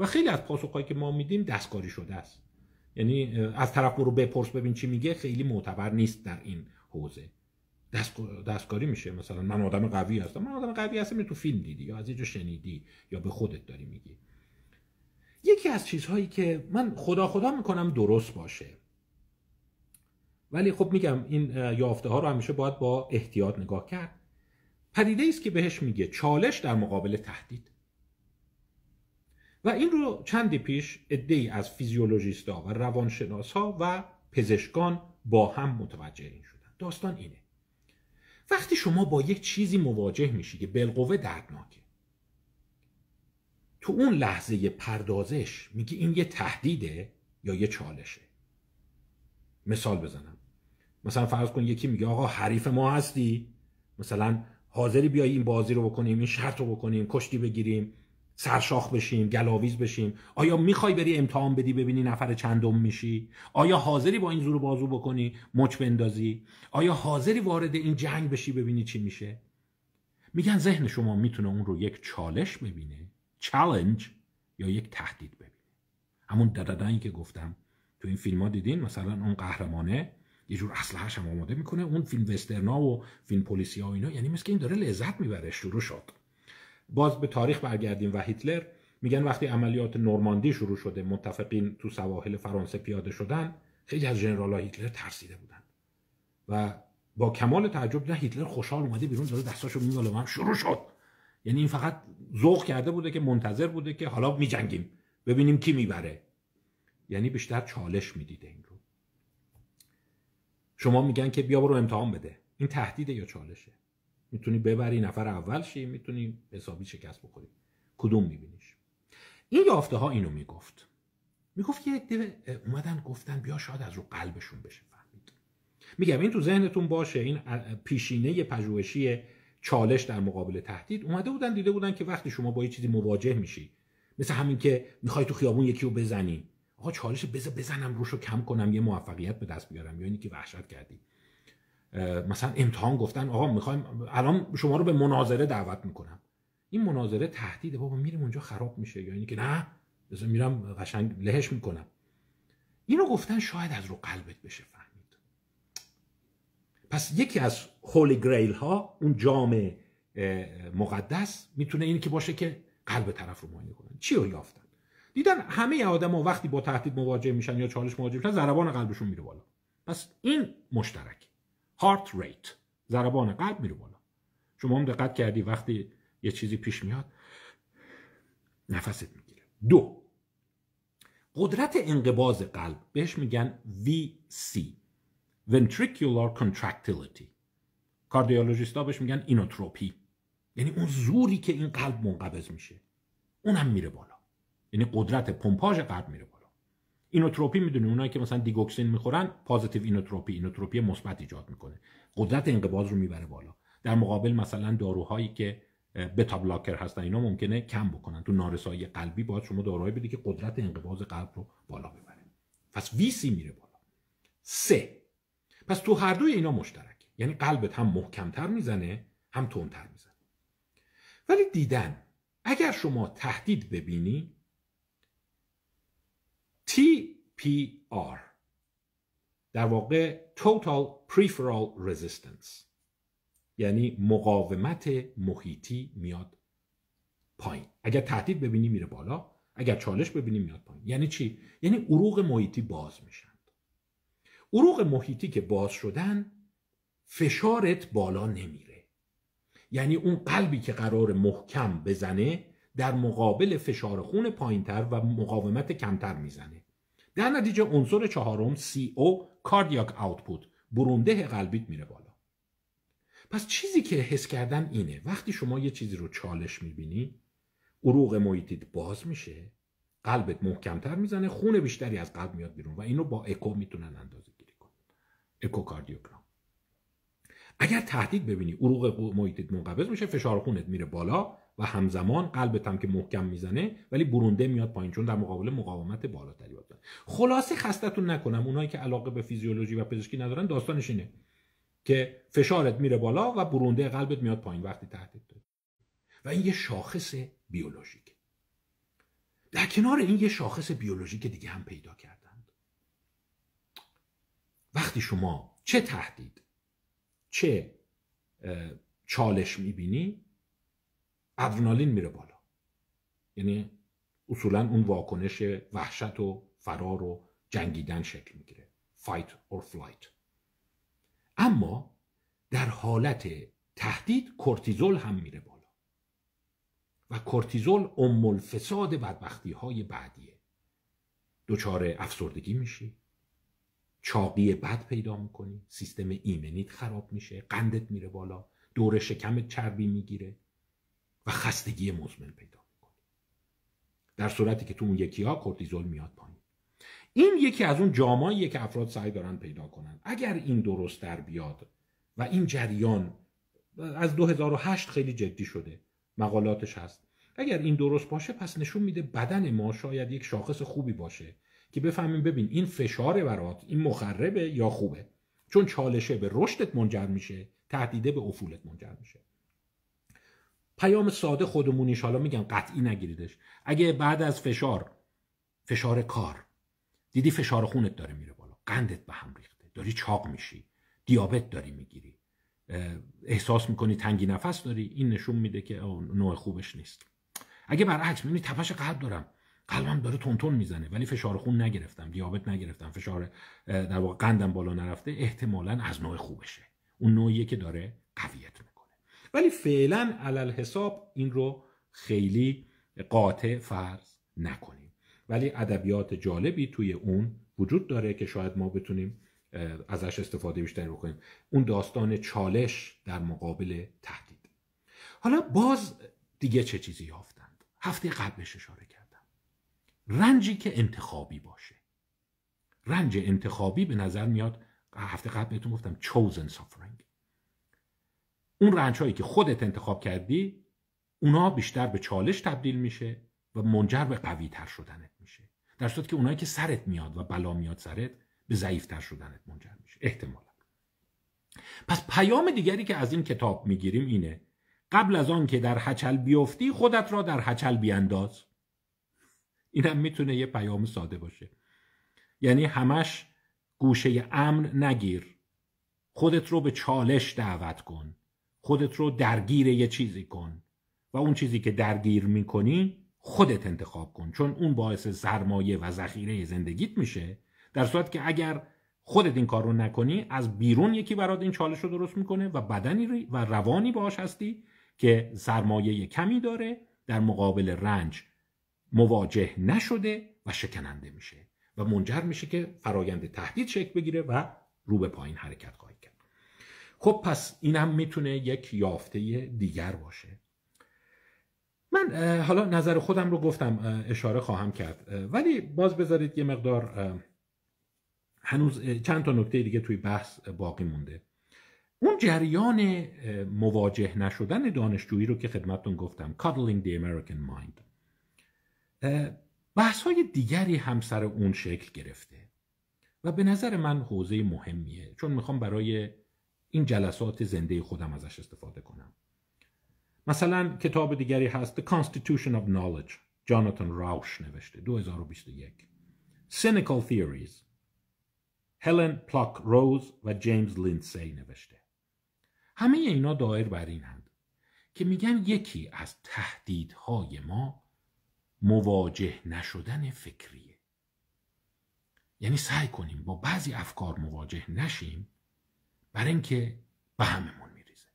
و خیلی از پاسخهایی که ما میدیم دستکاری شده است یعنی از طرف برو بپرس ببین چی میگه خیلی معتبر نیست در این حوزه دست... دستکاری میشه مثلا من آدم قوی هستم من آدم قوی هستم تو فیلم دیدی یا از یه جا شنیدی یا به خودت داری میگی یکی از چیزهایی که من خدا خدا میکنم درست باشه ولی خب میگم این یافته ها رو همیشه باید با احتیاط نگاه کرد پدیده است که بهش میگه چالش در مقابل تهدید و این رو چندی پیش عده‌ای از ها و ها و پزشکان با هم متوجه این شدن داستان اینه وقتی شما با یک چیزی مواجه میشی که بالقوه دردناکه تو اون لحظه پردازش میگی این یه تهدیده یا یه چالشه مثال بزنم مثلا فرض کن یکی میگه آقا حریف ما هستی مثلا حاضری بیای این بازی رو بکنیم این شرط رو بکنیم کشتی بگیریم سرشاخ بشیم گلاویز بشیم آیا میخوای بری امتحان بدی ببینی نفر چندم میشی آیا حاضری با این زور بازو بکنی مچ بندازی آیا حاضری وارد این جنگ بشی ببینی چی میشه میگن ذهن شما میتونه اون رو یک چالش ببینه چالنج یا یک تهدید ببینه همون دددنی که گفتم تو این فیلم ها دیدین مثلا اون قهرمانه یه جور اسلحه‌ش هم آماده میکنه اون فیلم وسترنا و فیلم پلیسی ها اینا یعنی مثل این داره لذت میبره شروع شد باز به تاریخ برگردیم و هیتلر میگن وقتی عملیات نورماندی شروع شده متفقین تو سواحل فرانسه پیاده شدن خیلی از جنرال هیتلر ترسیده بودن و با کمال تعجب نه هیتلر خوشحال اومده بیرون داره دستاشو میماله من شروع شد یعنی این فقط ذوق کرده بوده که منتظر بوده که حالا میجنگیم ببینیم کی میبره یعنی بیشتر چالش میدیده این رو شما میگن که بیا برو امتحان بده این تهدیده یا چالشه میتونی ببری نفر اول شی میتونی حسابی شکست بخوری کدوم میبینیش این یافته ها اینو میگفت میگفت که یک اومدن گفتن بیا شاید از رو قلبشون بشه فهمید میگم این تو ذهنتون باشه این پیشینه پژوهشی چالش در مقابل تهدید اومده بودن دیده بودن که وقتی شما با یه چیزی مواجه میشی مثل همین که میخوای تو خیابون یکی رو بزنی آقا چالش بزن بزنم روشو کم کنم یه موفقیت به دست بیارم یا اینی وحشت کردی مثلا امتحان گفتن آقا میخوایم الان شما رو به مناظره دعوت میکنم این مناظره تهدیده بابا میریم اونجا خراب میشه یا که نه بذار میرم قشنگ لهش میکنم اینو گفتن شاید از رو قلبت بشه فهمید پس یکی از هولی گریل ها اون جام مقدس میتونه این که باشه که قلب طرف رو معاینه کنن چی رو یافتن دیدن همه آدم ها وقتی با تهدید مواجه میشن یا چالش مواجه میشن ضربان قلبشون میره بالا پس این مشترک هارت ریت ضربان قلب میره بالا شما هم دقت کردی وقتی یه چیزی پیش میاد نفست میگیره دو قدرت انقباز قلب بهش میگن VC Ventricular Contractility کاردیولوژیست ها بهش میگن اینوتروپی یعنی اون زوری که این قلب منقبض میشه اونم میره بالا یعنی قدرت پمپاژ قلب میره بالا اینوتروپی میدونی اونایی که مثلا دیگوکسین میخورن پوزتیو اینوتروپی اینوتروپی مثبت ایجاد میکنه قدرت انقباض رو میبره بالا در مقابل مثلا داروهایی که بتا بلاکر هستن اینا ممکنه کم بکنن تو نارسایی قلبی باید شما داروهایی بده که قدرت انقباض قلب رو بالا ببره پس ویسی میره بالا سه پس تو هر دوی اینا مشترک یعنی قلبت هم محکمتر میزنه هم تندتر میزنه ولی دیدن اگر شما تهدید ببینی TPR در واقع Total Peripheral Resistance یعنی مقاومت محیطی میاد پایین اگر تهدید ببینی میره بالا اگر چالش ببینی میاد پایین یعنی چی یعنی عروق محیطی باز میشند عروق محیطی که باز شدن فشارت بالا نمیره یعنی اون قلبی که قرار محکم بزنه در مقابل فشار خون پایینتر و مقاومت کمتر میزنه در نتیجه عنصر چهارم او کاردیاک آوتپوت برونده قلبیت میره بالا پس چیزی که حس کردن اینه وقتی شما یه چیزی رو چالش میبینی عروق محیطیت باز میشه قلبت محکمتر میزنه خون بیشتری از قلب میاد بیرون و اینو با اکو میتونن اندازه گیری کنن اکوکاردیوگرام اگر تهدید ببینی عروق محیطیت منقبض میشه فشار خونت میره بالا و همزمان هم که محکم میزنه ولی برونده میاد پایین چون در مقابل مقاومت بالاتری بود خلاصه خستتون نکنم اونایی که علاقه به فیزیولوژی و پزشکی ندارن داستانش اینه که فشارت میره بالا و برونده قلبت میاد پایین وقتی تهدید داری و این یه شاخص بیولوژیک در کنار این یه شاخص بیولوژیک دیگه هم پیدا کردند وقتی شما چه تهدید چه چالش میبینی ادرنالین میره بالا یعنی اصولا اون واکنش وحشت و فرار و جنگیدن شکل میگیره فایت اور فلایت اما در حالت تهدید کورتیزول هم میره بالا و کورتیزول ام الفساد بدبختی های بعدیه دچار افسردگی میشی چاقی بد پیدا میکنی سیستم ایمنیت خراب میشه قندت میره بالا دور شکمت چربی میگیره و خستگی مزمن پیدا میکنی در صورتی که تو اون یکی ها کورتیزول میاد پایین این یکی از اون جاماییه که افراد سعی دارن پیدا کنن اگر این درست در بیاد و این جریان از 2008 خیلی جدی شده مقالاتش هست اگر این درست باشه پس نشون میده بدن ما شاید یک شاخص خوبی باشه که بفهمیم ببین این فشار برات این مخربه یا خوبه چون چالشه به رشدت منجر میشه تهدیده به عفولت منجر میشه پیام ساده خودمونیش حالا میگم قطعی نگیریدش اگه بعد از فشار فشار کار دیدی فشار خونت داره میره بالا قندت به هم ریخته داری چاق میشی دیابت داری میگیری احساس میکنی تنگی نفس داری این نشون میده که نوع خوبش نیست اگه برعکس میبینی تپش قلب دارم قلبم داره تونتون میزنه ولی فشار خون نگرفتم دیابت نگرفتم فشار در واقع قندم بالا نرفته احتمالا از نوع خوبشه اون نوعیه که داره قویت ولی فعلا علل حساب این رو خیلی قاطع فرض نکنیم ولی ادبیات جالبی توی اون وجود داره که شاید ما بتونیم ازش استفاده بیشتری بکنیم اون داستان چالش در مقابل تهدید حالا باز دیگه چه چیزی یافتند هفته قبلش اشاره کردم رنجی که انتخابی باشه رنج انتخابی به نظر میاد هفته قبل بهتون گفتم chosen suffering اون رنج هایی که خودت انتخاب کردی اونا بیشتر به چالش تبدیل میشه و منجر به قوی تر شدنت میشه در صورت که اونایی که سرت میاد و بلا میاد سرت به ضعیفتر شدنت منجر میشه احتمالا پس پیام دیگری که از این کتاب میگیریم اینه قبل از آن که در هچل بیفتی خودت را در هچل بیانداز اینم میتونه یه پیام ساده باشه یعنی همش گوشه امن نگیر خودت رو به چالش دعوت کن خودت رو درگیر یه چیزی کن و اون چیزی که درگیر میکنی خودت انتخاب کن چون اون باعث سرمایه و ذخیره زندگیت میشه در صورت که اگر خودت این کار رو نکنی از بیرون یکی برات این چالش رو درست میکنه و بدنی و روانی باش هستی که سرمایه کمی داره در مقابل رنج مواجه نشده و شکننده میشه و منجر میشه که فرایند تهدید شکل بگیره و رو به پایین حرکت خواهی کرد خب پس این هم میتونه یک یافته دیگر باشه من حالا نظر خودم رو گفتم اشاره خواهم کرد ولی باز بذارید یه مقدار هنوز چند تا نکته دیگه توی بحث باقی مونده اون جریان مواجه نشدن دانشجویی رو که خدمتون گفتم Cuddling the American Mind بحث های دیگری هم سر اون شکل گرفته و به نظر من حوزه مهمیه چون میخوام برای این جلسات زنده خودم ازش استفاده کنم مثلا کتاب دیگری هست The Constitution of Knowledge جاناتان راوش نوشته 2021 Cynical Theories هلن پلاک روز و جیمز لینسی نوشته همه اینا دایر بر این که میگن یکی از تهدیدهای ما مواجه نشدن فکریه یعنی سعی کنیم با بعضی افکار مواجه نشیم برای اینکه به هممون میریزه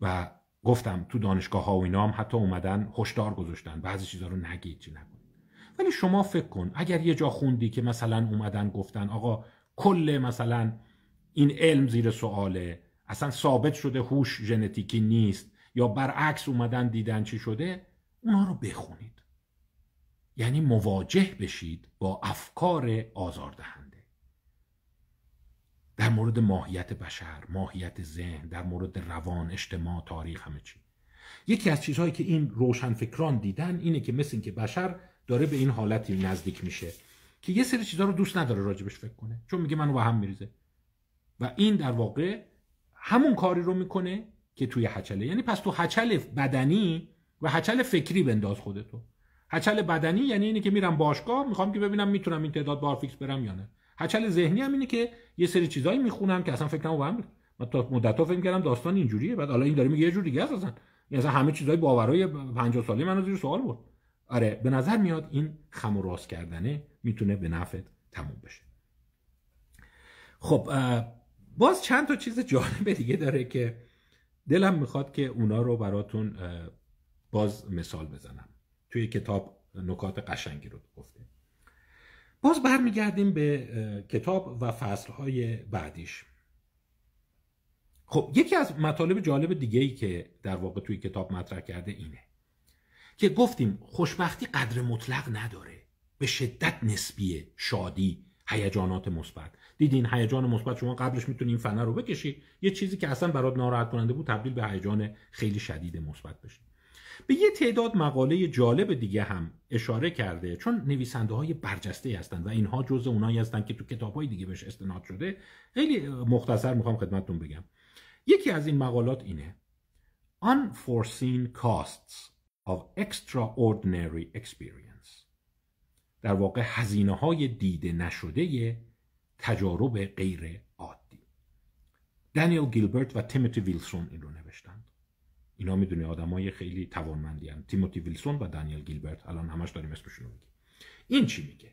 و گفتم تو دانشگاه ها و اینا هم حتی اومدن هشدار گذاشتن بعضی چیزا رو نگید چی نکنید ولی شما فکر کن اگر یه جا خوندی که مثلا اومدن گفتن آقا کل مثلا این علم زیر سواله اصلا ثابت شده هوش ژنتیکی نیست یا برعکس اومدن دیدن چی شده اونا رو بخونید یعنی مواجه بشید با افکار آزاردهنده در مورد ماهیت بشر ماهیت ذهن در مورد روان اجتماع تاریخ همه چی یکی از چیزهایی که این روشنفکران دیدن اینه که مثل اینکه بشر داره به این حالتی نزدیک میشه که یه سری چیزها رو دوست نداره راجبش فکر کنه چون میگه منو به هم میریزه و این در واقع همون کاری رو میکنه که توی حچله یعنی پس تو حچل بدنی و حچل فکری بنداز خودتو حچل بدنی یعنی اینه که میرم باشگاه میخوام که ببینم میتونم این تعداد بار فیکس برم یا نه هچل ذهنی هم اینه که یه سری چیزایی میخونم که اصلا فکرم وهم من تا مدت‌ها فکر کردم داستان اینجوریه بعد حالا این داره میگه یه جور دیگه اساسا اصلا یعنی اصلا همه چیزای باورای 50 ساله منو زیر سوال برد آره به نظر میاد این خم و راست کردنه میتونه به نفع تموم بشه خب باز چند تا چیز جالب دیگه داره که دلم میخواد که اونا رو براتون باز مثال بزنم توی کتاب نکات قشنگی رو گفته باز برمیگردیم به کتاب و فصلهای بعدیش خب یکی از مطالب جالب دیگه ای که در واقع توی کتاب مطرح کرده اینه که گفتیم خوشبختی قدر مطلق نداره به شدت نسبیه شادی هیجانات مثبت دیدین هیجان مثبت شما قبلش میتونی این رو بکشید. یه چیزی که اصلا برات ناراحت کننده بود تبدیل به هیجان خیلی شدید مثبت بشه به یه تعداد مقاله جالب دیگه هم اشاره کرده چون نویسنده های برجسته هستند و اینها جز اونایی هستند که تو کتاب های دیگه بهش استناد شده خیلی مختصر میخوام خدمتتون بگم یکی از این مقالات اینه Unforeseen costs of extraordinary experience در واقع هزینه های دیده نشده تجارب غیر عادی دانیل گیلبرت و تیمیتی ویلسون این رو نوشتن اینا میدونی آدمای خیلی توانمندی هن. تیموتی ویلسون و دانیل گیلبرت الان همش داریم اسمشون رو میگیم این چی میگه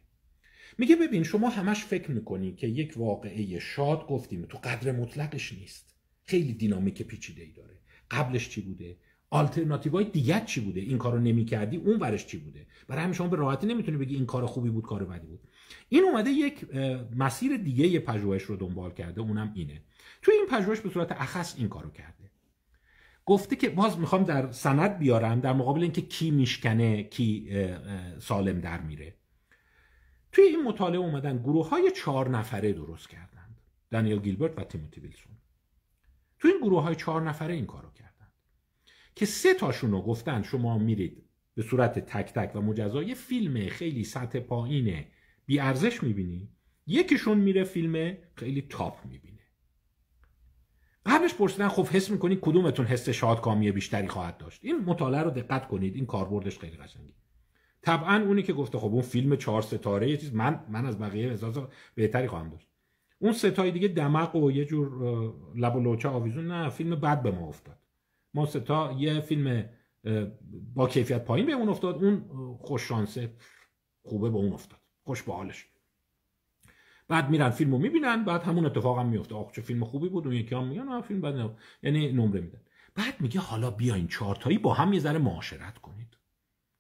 میگه ببین شما همش فکر میکنی که یک واقعه شاد گفتیم تو قدر مطلقش نیست خیلی دینامیک پیچیده ای داره قبلش چی بوده آلترناتیوهای دیگه چی بوده این کارو نمیکردی اون ورش چی بوده برای همین شما به راحتی نمیتونی بگی این کار خوبی بود کار بدی بود این اومده یک مسیر دیگه پژوهش رو دنبال کرده اونم اینه تو این پژوهش به صورت اخص این کارو کرده گفته که باز میخوام در سند بیارم در مقابل اینکه کی میشکنه کی سالم در میره توی این مطالعه اومدن گروه های چهار نفره درست کردند دانیل گیلبرت و تیموتی ویلسون توی این گروه های چهار نفره این کارو کردن که سه تاشون رو گفتن شما میرید به صورت تک تک و مجزا یه فیلم خیلی سطح پایین ارزش میبینی یکیشون میره فیلم خیلی تاپ میبینی قبلش پرسیدن خب حس میکنید کدومتون حس شادکامی بیشتری خواهد داشت این مطالعه رو دقت کنید این کاربردش خیلی قشنگه طبعا اونی که گفته خب اون فیلم چهار ستاره یه چیز من من از بقیه احساس بهتری خواهم داشت اون ستای دیگه دمق و یه جور لب و لوچه آویزون نه فیلم بد به ما افتاد ما ستا یه فیلم با کیفیت پایین به بهمون افتاد اون خوش شانسه خوبه به اون افتاد خوش به حالش بعد میرن فیلمو میبینن بعد همون اتفاق هم میفته آخ چه فیلم خوبی بود اون یکی هم میگن فیلم بد یعنی نمره میدن بعد میگه حالا بیاین تایی با هم یه ذره معاشرت کنید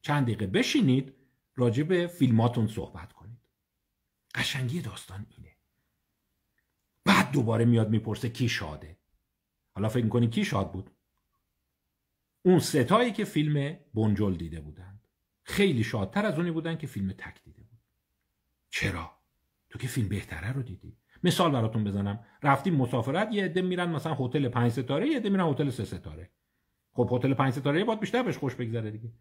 چند دقیقه بشینید راجع به فیلماتون صحبت کنید قشنگی داستان اینه بعد دوباره میاد میپرسه کی شاده حالا فکر میکنی کی شاد بود اون ستایی که فیلم بنجل دیده بودند خیلی شادتر از اونی بودن که فیلم تک دیده بود چرا تو که فیلم بهتره رو دیدی مثال براتون بزنم رفتیم مسافرت یه عده میرن مثلا هتل پنج ستاره یه عده میرن هتل سه ستاره خب هتل پنج ستاره باید بیشتر بهش خوش بگذره دیگه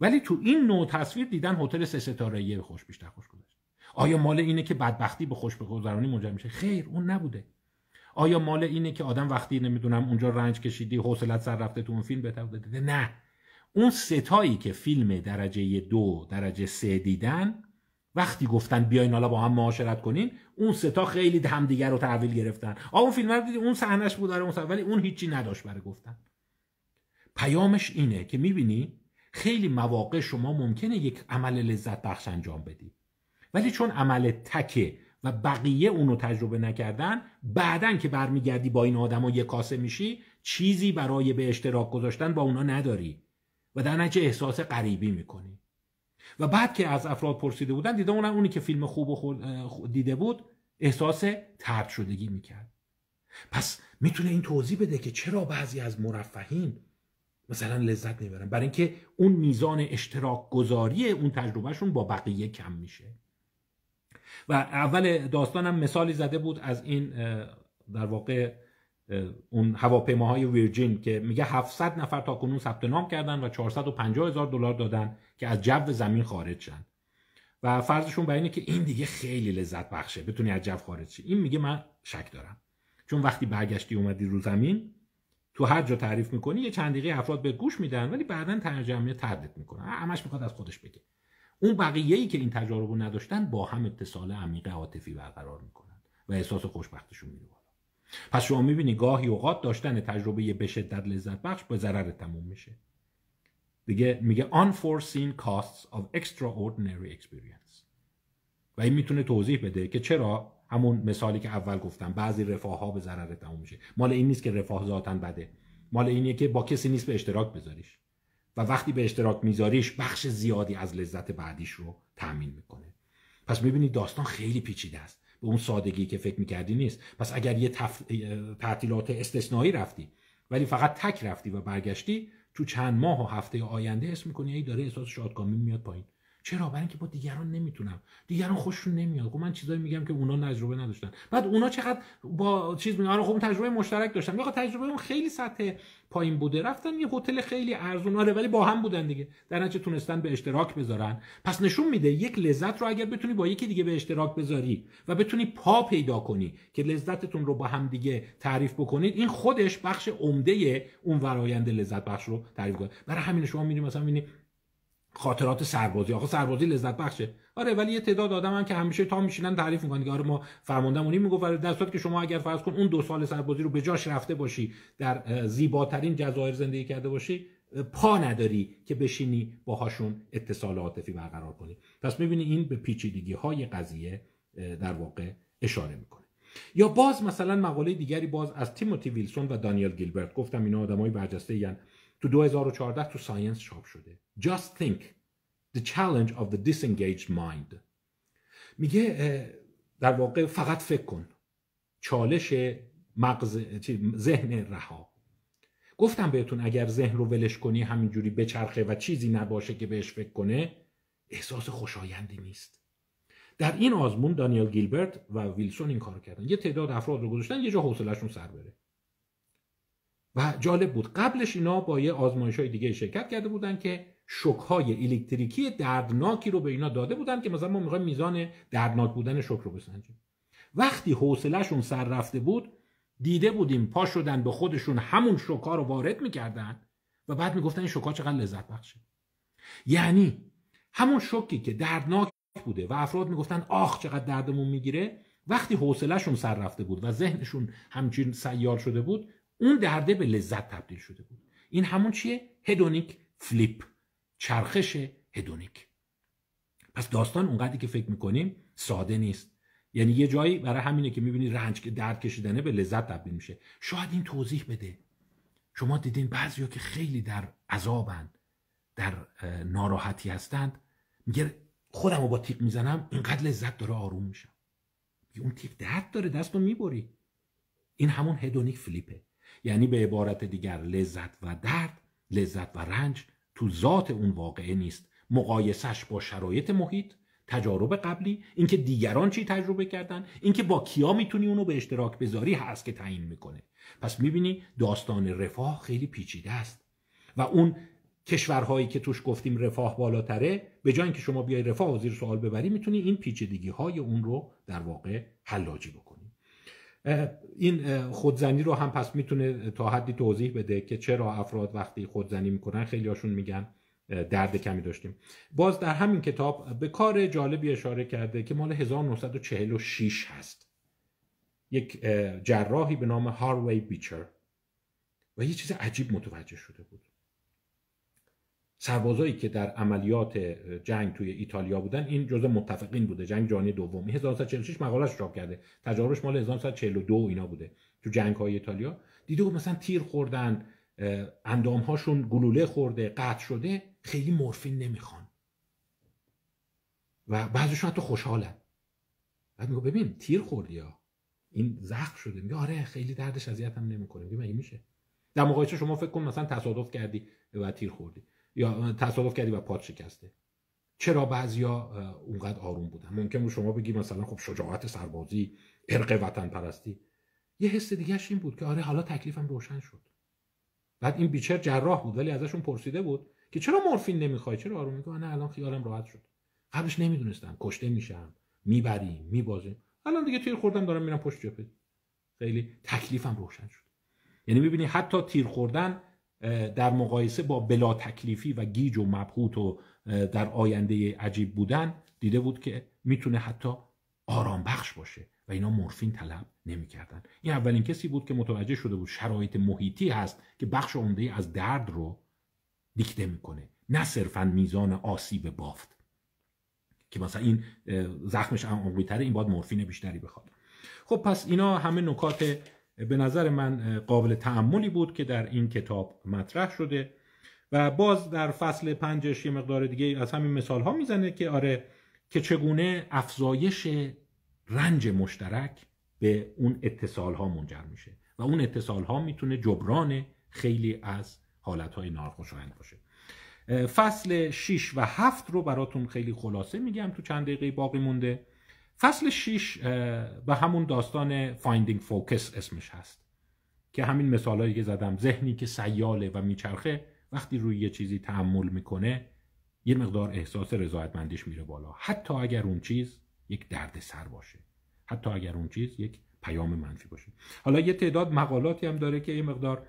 ولی تو این نوع تصویر دیدن هتل سه ستاره یه خوش بیشتر خوش گذشت آیا مال اینه که بدبختی به خوش بگذرانی منجر میشه خیر اون نبوده آیا مال اینه که آدم وقتی نمیدونم اونجا رنج کشیدی حوصلت سر رفته تو اون فیلم بهتر نه اون ستایی که فیلم درجه دو درجه سه دیدن وقتی گفتن بیاین حالا با هم معاشرت کنین اون ستا خیلی همدیگر رو تحویل گرفتن آ اون فیلم رو دیدی اون صحنهش بود آره ولی اون هیچی نداشت برای گفتن پیامش اینه که میبینی خیلی مواقع شما ممکنه یک عمل لذت بخش انجام بدی ولی چون عمل تکه و بقیه اونو تجربه نکردن بعدن که برمیگردی با این آدما یک کاسه میشی چیزی برای به اشتراک گذاشتن با اونا نداری و در نتیجه احساس غریبی میکنی و بعد که از افراد پرسیده بودن دیده اونم اونی که فیلم خوب دیده بود احساس ترد شدگی میکرد پس میتونه این توضیح بده که چرا بعضی از مرفهین مثلا لذت نمیبرن برای اینکه اون میزان اشتراک گذاری اون تجربهشون با بقیه کم میشه و اول داستانم مثالی زده بود از این در واقع اون هواپیماهای ویرجین که میگه 700 نفر تا کنون ثبت نام کردن و 450 هزار دلار دادن که از جو زمین خارج شن و فرضشون بر اینه که این دیگه خیلی لذت بخشه بتونی از جو خارج شی این میگه من شک دارم چون وقتی برگشتی اومدی رو زمین تو هر جا تعریف میکنی یه چند دقیقه افراد به گوش میدن ولی بعدا ترجمه تردید میکنن همش میخواد از خودش بگه اون بقیه ای که این رو نداشتن با هم اتصال عمیق عاطفی برقرار میکنن و احساس خوشبختشون میده پس شما میبینی گاهی اوقات داشتن تجربه به شدت لذت بخش به ضرر تموم میشه دیگه میگه unforeseen costs of extraordinary experience و این میتونه توضیح بده که چرا همون مثالی که اول گفتم بعضی رفاه ها به ضرر تموم میشه مال این نیست که رفاه ذاتن بده مال اینیه که با کسی نیست به اشتراک بذاریش و وقتی به اشتراک میذاریش بخش زیادی از لذت بعدیش رو تامین میکنه پس میبینی داستان خیلی پیچیده است به اون سادگی که فکر میکردی نیست پس اگر یه تف... تعطیلات استثنایی رفتی ولی فقط تک رفتی و برگشتی تو چند ماه و هفته آینده اسم میکنی ای داره احساس شادکامی میاد پایین چرا برای اینکه با دیگران نمیتونم دیگران خوششون نمیاد خب من چیزایی میگم که اونا تجربه نداشتن بعد اونا چقدر با چیز میگن آره خب تجربه مشترک داشتن میگه تجربه اون خیلی سطح پایین بوده رفتن یه هتل خیلی ارزون آره ولی با هم بودن دیگه در نتیجه تونستن به اشتراک بذارن پس نشون میده یک لذت رو اگر بتونی با یکی دیگه به اشتراک بذاری و بتونی پا پیدا کنی که لذتتون رو با هم دیگه تعریف بکنید این خودش بخش عمده اون ورایند لذت بخش رو تعریف کنه برای همین شما میبینید مثلا میبینید خاطرات سربازی آخه سربازی لذت بخشه آره ولی یه تعداد آدم هم که همیشه تا میشینن تعریف میکنن دیگه آره ما این میگفت آره، در صورتی که شما اگر فرض کن اون دو سال سربازی رو به جاش رفته باشی در زیباترین جزایر زندگی کرده باشی پا نداری که بشینی باهاشون اتصال عاطفی برقرار کنی پس میبینی این به پیچیدگی های قضیه در واقع اشاره میکنه یا باز مثلا مقاله دیگری باز از تیموتی ویلسون و دانیل گیلبرت گفتم اینا آدمای برجسته یعنی تو 2014 تو ساینس چاپ شده Just think The challenge of the disengaged mind میگه در واقع فقط فکر کن چالش مغز ذهن رها گفتم بهتون اگر ذهن رو ولش کنی همینجوری بچرخه و چیزی نباشه که بهش فکر کنه احساس خوشایندی نیست در این آزمون دانیل گیلبرت و ویلسون این کار کردن یه تعداد افراد رو گذاشتن یه جا حوصلشون سر بره و جالب بود قبلش اینا با یه آزمایش های دیگه شرکت کرده بودن که های الکتریکی دردناکی رو به اینا داده بودن که مثلا ما میخوایم میزان دردناک بودن شک رو بسنجیم وقتی حوصلهشون سر رفته بود دیده بودیم پا شدن به خودشون همون شکا رو وارد میکردن و بعد میگفتن این ها چقدر لذت بخشه یعنی همون شکی که دردناک بوده و افراد میگفتن آخ چقدر دردمون میگیره وقتی حوصلهشون سر رفته بود و ذهنشون همچین سیال شده بود اون درده به لذت تبدیل شده بود این همون چیه هدونیک فلیپ چرخش هدونیک پس داستان اونقدری که فکر میکنیم ساده نیست یعنی یه جایی برای همینه که میبینی رنج که درد کشیدنه به لذت تبدیل میشه شاید این توضیح بده شما دیدین بعضیا که خیلی در عذابند در ناراحتی هستند میگه خودم رو با تیق میزنم اینقدر لذت داره آروم میشم اون تیغ درد داره دست رو میبری این همون هدونیک فلیپه یعنی به عبارت دیگر لذت و درد لذت و رنج تو ذات اون واقعه نیست مقایسش با شرایط محیط تجارب قبلی اینکه دیگران چی تجربه کردن اینکه با کیا میتونی اونو به اشتراک بذاری هست که تعیین میکنه پس میبینی داستان رفاه خیلی پیچیده است و اون کشورهایی که توش گفتیم رفاه بالاتره به جای اینکه شما بیای رفاه و زیر سوال ببری میتونی این پیچیدگی های اون رو در واقع حلاجی بکنی این خودزنی رو هم پس میتونه تا حدی توضیح بده که چرا افراد وقتی خودزنی میکنن خیلی هاشون میگن درد کمی داشتیم باز در همین کتاب به کار جالبی اشاره کرده که مال 1946 هست یک جراحی به نام هاروی بیچر و یه چیز عجیب متوجه شده بود سربازایی که در عملیات جنگ توی ایتالیا بودن این جزء متفقین بوده جنگ جهانی دوم 1946 مقالش چاپ کرده تجاربش مال 1942 اینا بوده تو جنگ های ایتالیا دیده بود مثلا تیر خوردن هاشون گلوله خورده قطع شده خیلی مورفین نمیخوان و بعضیشون حتی خوشحالن بعد میگه ببین تیر خوردی ها این زخم شده میگه آره خیلی دردش اذیتم نمیکنه میگه مگه میشه در مقایسه شما فکر کن مثلا تصادف کردی و تیر خوردی یا تصادف کردی و پات شکسته چرا بعضیا اونقدر آروم بودن ممکن بود شما بگی مثلا خب شجاعت سربازی ارق وطن پرستی یه حس دیگهش این بود که آره حالا تکلیفم روشن شد بعد این بیچر جراح بود ولی ازشون پرسیده بود که چرا مورفین نمیخوای چرا آروم میگه نه الان خیالم راحت شد قبلش نمیدونستم کشته میشم میبریم میبازیم الان دیگه تیر خوردم دارم میرم پشت جبهه خیلی تکلیفم روشن شد یعنی میبینی حتی تیر خوردن در مقایسه با بلا تکلیفی و گیج و مبهوت و در آینده عجیب بودن دیده بود که میتونه حتی آرام بخش باشه و اینا مورفین طلب نمیکردن این اولین کسی بود که متوجه شده بود شرایط محیطی هست که بخش عمده از درد رو دیکته میکنه نه صرفا میزان آسیب بافت که مثلا این زخمش هم این باید مورفین بیشتری بخواد خب پس اینا همه نکات به نظر من قابل تعملی بود که در این کتاب مطرح شده و باز در فصل پنجش یه مقدار دیگه از همین مثال ها میزنه که آره که چگونه افزایش رنج مشترک به اون اتصال ها منجر میشه و اون اتصال ها میتونه جبران خیلی از حالت های ناخوشایند باشه فصل 6 و 7 رو براتون خیلی خلاصه میگم تو چند دقیقه باقی مونده فصل 6 به همون داستان فایندینگ فوکس اسمش هست که همین مثالایی که زدم ذهنی که سیاله و میچرخه وقتی روی یه چیزی تحمل میکنه یه مقدار احساس رضایتمندیش میره بالا حتی اگر اون چیز یک درد سر باشه حتی اگر اون چیز یک پیام منفی باشه حالا یه تعداد مقالاتی هم داره که یه مقدار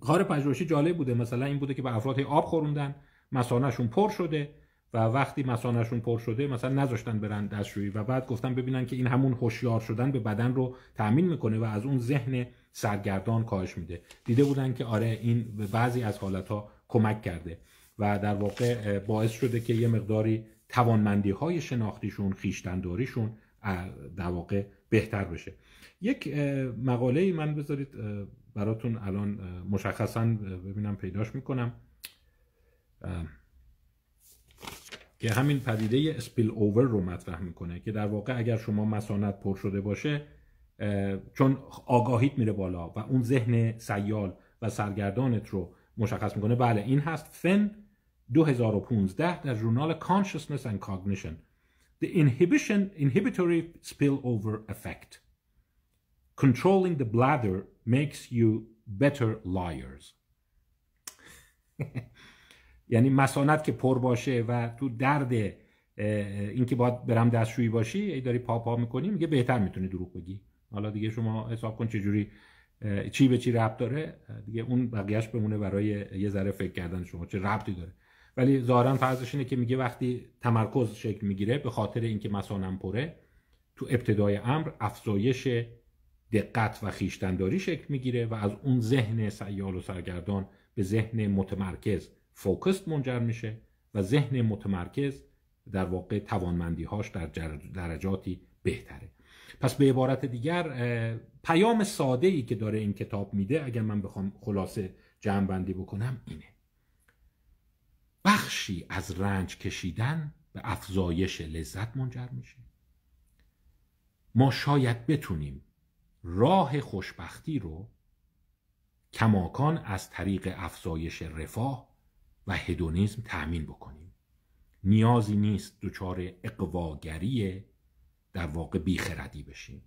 کار پژوهشی جالب بوده مثلا این بوده که به افراد آب خوروندن مثانهشون پر شده و وقتی مسانشون پر شده مثلا نذاشتن برن دستشویی و بعد گفتن ببینن که این همون هوشیار شدن به بدن رو تامین میکنه و از اون ذهن سرگردان کاهش میده دیده بودن که آره این به بعضی از حالتها کمک کرده و در واقع باعث شده که یه مقداری توانمندی های شناختیشون خیشتنداریشون در واقع بهتر بشه یک مقاله ای من بذارید براتون الان مشخصا ببینم پیداش میکنم که همین پدیده اسپیل اوور رو مطرح میکنه که در واقع اگر شما مسانت پر شده باشه چون آگاهیت میره بالا و اون ذهن سیال و سرگردانت رو مشخص میکنه بله این هست فن 2015 در ژورنال Consciousness and Cognition The inhibition, inhibitory spillover effect Controlling the bladder makes you better liars یعنی مسانت که پر باشه و تو درد اینکه باید برم دستشویی باشی ای داری پا پا میکنی میگه بهتر میتونی دروغ بگی حالا دیگه شما حساب کن چجوری چی به چی ربط داره دیگه اون بقیهش بمونه برای یه ذره فکر کردن شما چه ربطی داره ولی ظاهرا فرضش اینه که میگه وقتی تمرکز شکل میگیره به خاطر اینکه مسانم پره تو ابتدای امر افزایش دقت و خیشتنداری شکل میگیره و از اون ذهن سیال و سرگردان به ذهن متمرکز فوکست منجر میشه و ذهن متمرکز در واقع توانمندی هاش در درجاتی بهتره پس به عبارت دیگر پیام ساده ای که داره این کتاب میده اگر من بخوام خلاصه جمع بندی بکنم اینه بخشی از رنج کشیدن به افزایش لذت منجر میشه ما شاید بتونیم راه خوشبختی رو کماکان از طریق افزایش رفاه و هدونیزم تأمین بکنیم نیازی نیست دچار اقواگری در واقع بیخردی بشیم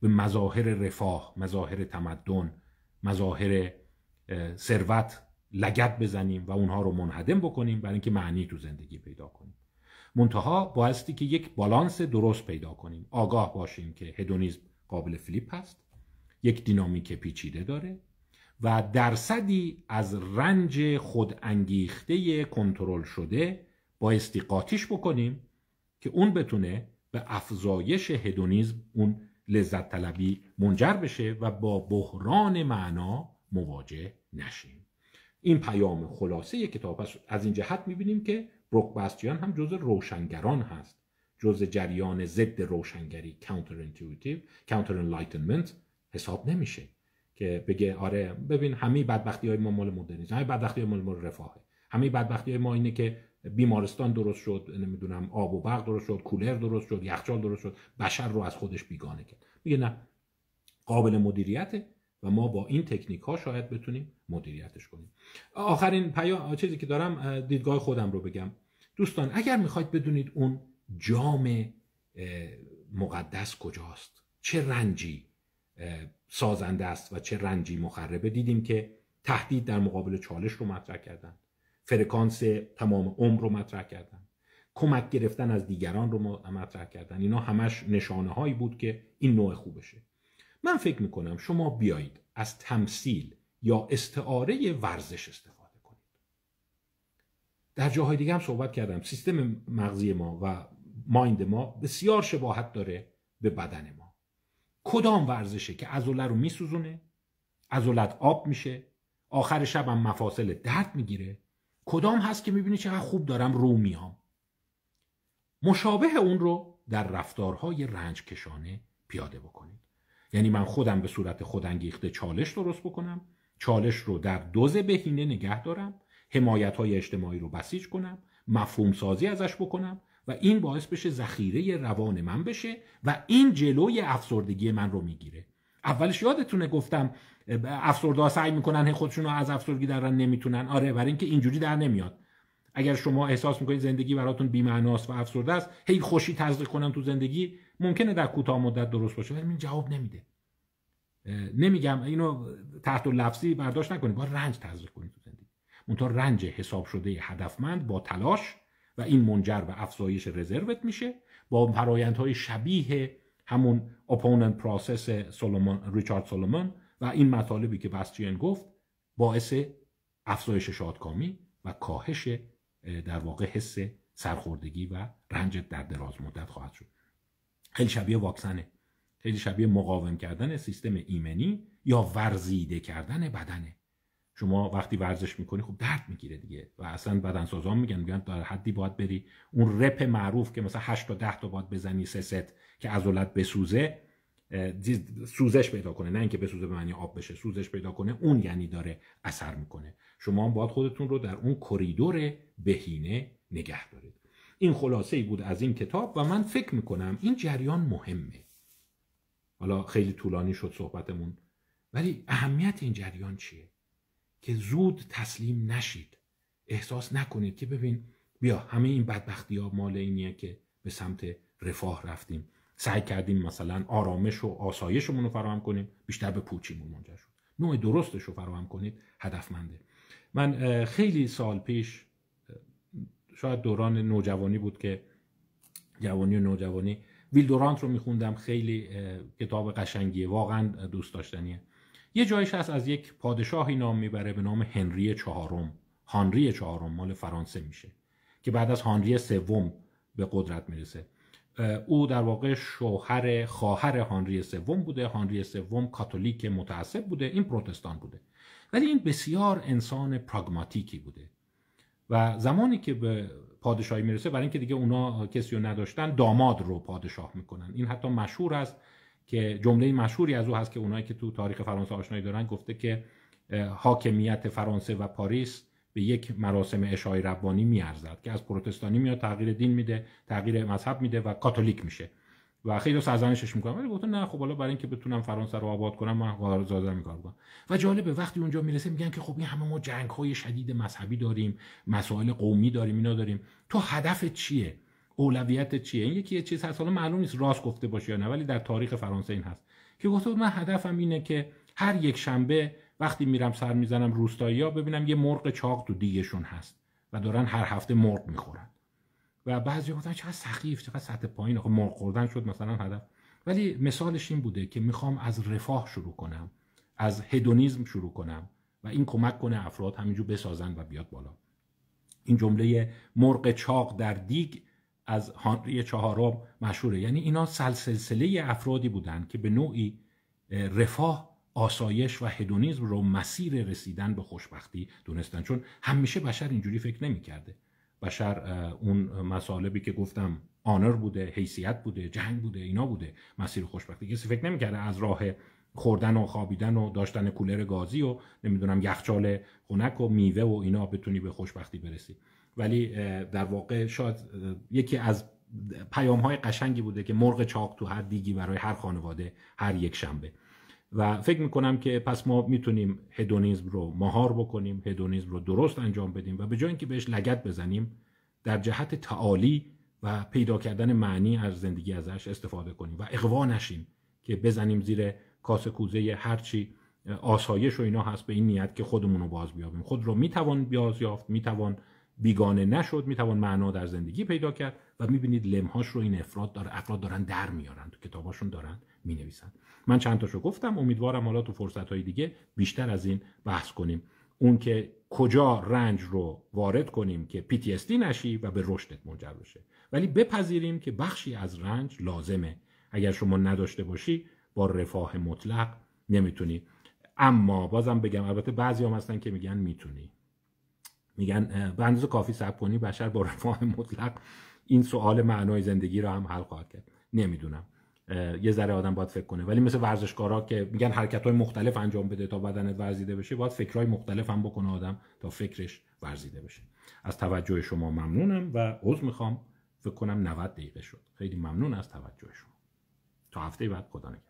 به مظاهر رفاه مظاهر تمدن مظاهر ثروت لگت بزنیم و اونها رو منهدم بکنیم برای اینکه معنی تو زندگی پیدا کنیم منتها بایستی که یک بالانس درست پیدا کنیم آگاه باشیم که هدونیزم قابل فلیپ هست یک دینامیک پیچیده داره و درصدی از رنج خود انگیخته کنترل شده با استیقاتیش بکنیم که اون بتونه به افزایش هدونیزم اون لذت طلبی منجر بشه و با بحران معنا مواجه نشیم این پیام خلاصه کتاب از این جهت میبینیم که بروک بستیان هم جز روشنگران هست جز جریان ضد روشنگری کانتر intuitive counter enlightenment حساب نمیشه که بگه آره ببین همه بدبختی های ما مال مدرنیسم همه بدبختی های مال رفاهه همه بدبختی های ما اینه که بیمارستان درست شد نمیدونم آب و برق درست شد کولر درست شد یخچال درست شد بشر رو از خودش بیگانه کرد میگه نه قابل مدیریته و ما با این تکنیک ها شاید بتونیم مدیریتش کنیم آخرین پیا چیزی که دارم دیدگاه خودم رو بگم دوستان اگر میخواید بدونید اون جام مقدس کجاست چه رنجی سازنده است و چه رنجی مخربه دیدیم که تهدید در مقابل چالش رو مطرح کردن فرکانس تمام عمر رو مطرح کردن کمک گرفتن از دیگران رو مطرح کردن اینا همش نشانه هایی بود که این نوع خوبشه من فکر میکنم شما بیایید از تمثیل یا استعاره ورزش استفاده کنید در جاهای دیگه هم صحبت کردم سیستم مغزی ما و مایند ما بسیار شباهت داره به بدن ما کدام ورزشه که ازوله رو میسوزونه ازولت آب میشه آخر شبم مفاصل درد میگیره کدام هست که میبینی چقدر خوب دارم رو میام مشابه اون رو در رفتارهای رنج کشانه پیاده بکنید یعنی من خودم به صورت انگیخته چالش درست بکنم چالش رو در دوز بهینه نگه دارم حمایت های اجتماعی رو بسیج کنم مفهوم سازی ازش بکنم و این باعث بشه ذخیره روان من بشه و این جلوی افسردگی من رو میگیره اولش یادتونه گفتم افسرده ها سعی میکنن خودشون رو از افسردگی درن نمیتونن آره برای اینکه اینجوری در نمیاد اگر شما احساس میکنید زندگی براتون بی‌معناست و افسرده است هی خوشی تزریق کنن تو زندگی ممکنه در کوتاه مدت درست باشه ولی این جواب نمیده نمیگم اینو تحت و لفظی برداشت نکنید با رنج تزریق کنید تو زندگی منتها رنج حساب شده هدفمند با تلاش و این منجر به افزایش رزروت میشه با فرایندهای شبیه همون اپوننت پروسس سولومون ریچارد سولومون و این مطالبی که بستین گفت باعث افزایش شادکامی و کاهش در واقع حس سرخوردگی و رنج در دراز مدت خواهد شد خیلی شبیه واکسنه خیلی شبیه مقاوم کردن سیستم ایمنی یا ورزیده کردن بدنه شما وقتی ورزش میکنی خب درد میگیره دیگه و اصلا بدنسازان میگن میگن در حدی باید بری اون رپ معروف که مثلا 8 تا 10 تا باید بزنی سه ست که عضلات بسوزه سوزش پیدا کنه نه اینکه بسوزه به معنی آب بشه سوزش پیدا کنه اون یعنی داره اثر میکنه شما هم باید خودتون رو در اون کریدور بهینه نگه دارید این خلاصه ای بود از این کتاب و من فکر میکنم این جریان مهمه حالا خیلی طولانی شد صحبتمون ولی اهمیت این جریان چیه که زود تسلیم نشید احساس نکنید که ببین بیا همه این بدبختی ها مال اینیه که به سمت رفاه رفتیم سعی کردیم مثلا آرامش و آسایشمون رو فراهم کنیم بیشتر به پوچیمون منجر شد نوع درستش رو فراهم کنید هدفمنده من خیلی سال پیش شاید دوران نوجوانی بود که جوانی و نوجوانی ویل دورانت رو میخوندم خیلی کتاب قشنگیه واقعا دوست داشتنیه یه جایش هست از یک پادشاهی نام میبره به نام هنری چهارم هانری چهارم مال فرانسه میشه که بعد از هانری سوم به قدرت میرسه او در واقع شوهر خواهر هانری سوم بوده هانری سوم کاتولیک متعصب بوده این پروتستان بوده ولی این بسیار انسان پراگماتیکی بوده و زمانی که به پادشاهی میرسه برای اینکه دیگه اونا کسی رو نداشتن داماد رو پادشاه میکنن این حتی مشهور است که جمله مشهوری از او هست که اونایی که تو تاریخ فرانسه آشنایی دارن گفته که حاکمیت فرانسه و پاریس به یک مراسم اشای ربانی میارزد که از پروتستانی میاد تغییر دین میده تغییر مذهب میده و کاتولیک میشه و خیلی سرزنشش میکنه ولی گفتن نه خب حالا برای اینکه بتونم فرانسه رو آباد کنم من قاضی میکار میکنم و جالبه وقتی اونجا میرسه میگن که خب این همه ما جنگ های شدید مذهبی داریم مسائل قومی داریم اینا داریم تو هدف چیه اولویت چیه این یکی یه چیز هست حالا معلوم نیست راست گفته باشه یا نه ولی در تاریخ فرانسه این هست که گفته بود من هدفم اینه که هر یک شنبه وقتی میرم سر میزنم روستایی ها ببینم یه مرغ چاق تو دیگشون هست و دارن هر هفته مرغ میخورن و بعضی گفتن چقدر سخیف چقدر سطح پایین آخه مرغ خوردن شد مثلا هدف ولی مثالش این بوده که میخوام از رفاه شروع کنم از هدونیزم شروع کنم و این کمک کنه افراد همینجور بسازن و بیاد بالا این جمله مرغ چاق در دیگ از هانری چهارم مشهوره یعنی اینا سلسله افرادی بودند که به نوعی رفاه آسایش و هدونیزم رو مسیر رسیدن به خوشبختی دونستن چون همیشه بشر اینجوری فکر نمیکرده بشر اون مسالبی که گفتم آنر بوده حیثیت بوده جنگ بوده اینا بوده مسیر خوشبختی کسی فکر نمیکرده از راه خوردن و خوابیدن و داشتن کولر گازی و نمیدونم یخچال خنک و میوه و اینا بتونی به خوشبختی برسی ولی در واقع شاید یکی از پیام های قشنگی بوده که مرغ چاق تو هر دیگی برای هر خانواده هر یک شنبه و فکر میکنم که پس ما میتونیم هدونیزم رو مهار بکنیم هدونیزم رو درست انجام بدیم و به جای اینکه بهش لگت بزنیم در جهت تعالی و پیدا کردن معنی از زندگی ازش استفاده کنیم و اقوا نشیم که بزنیم زیر کاسه کوزه هرچی آسایش و اینا هست به این نیت که خودمون رو باز بیابیم خود رو میتوان بیاز یافت میتوان بیگانه نشد میتوان معنا در زندگی پیدا کرد و میبینید لمهاش رو این افراد داره افراد دارن در میارن تو کتاباشون دارن مینویسن من چند تاشو گفتم امیدوارم حالا تو فرصت های دیگه بیشتر از این بحث کنیم اون که کجا رنج رو وارد کنیم که PTSD نشی و به رشدت منجر بشه ولی بپذیریم که بخشی از رنج لازمه اگر شما نداشته باشی با رفاه مطلق نمیتونی اما بازم بگم البته بعضی هم هستن که میگن میتونی میگن به اندازه کافی سب کنی بشر با رفاه مطلق این سوال معنای زندگی رو هم حل خواهد کرد نمیدونم یه ذره آدم باید فکر کنه ولی مثل ورزشکارا که میگن حرکت های مختلف انجام بده تا بدنت ورزیده بشه باید فکرهای مختلف هم بکنه آدم تا فکرش ورزیده بشه از توجه شما ممنونم و عذر میخوام فکر کنم 90 دقیقه شد خیلی ممنون از توجه شما تا هفته بعد خدا نگه.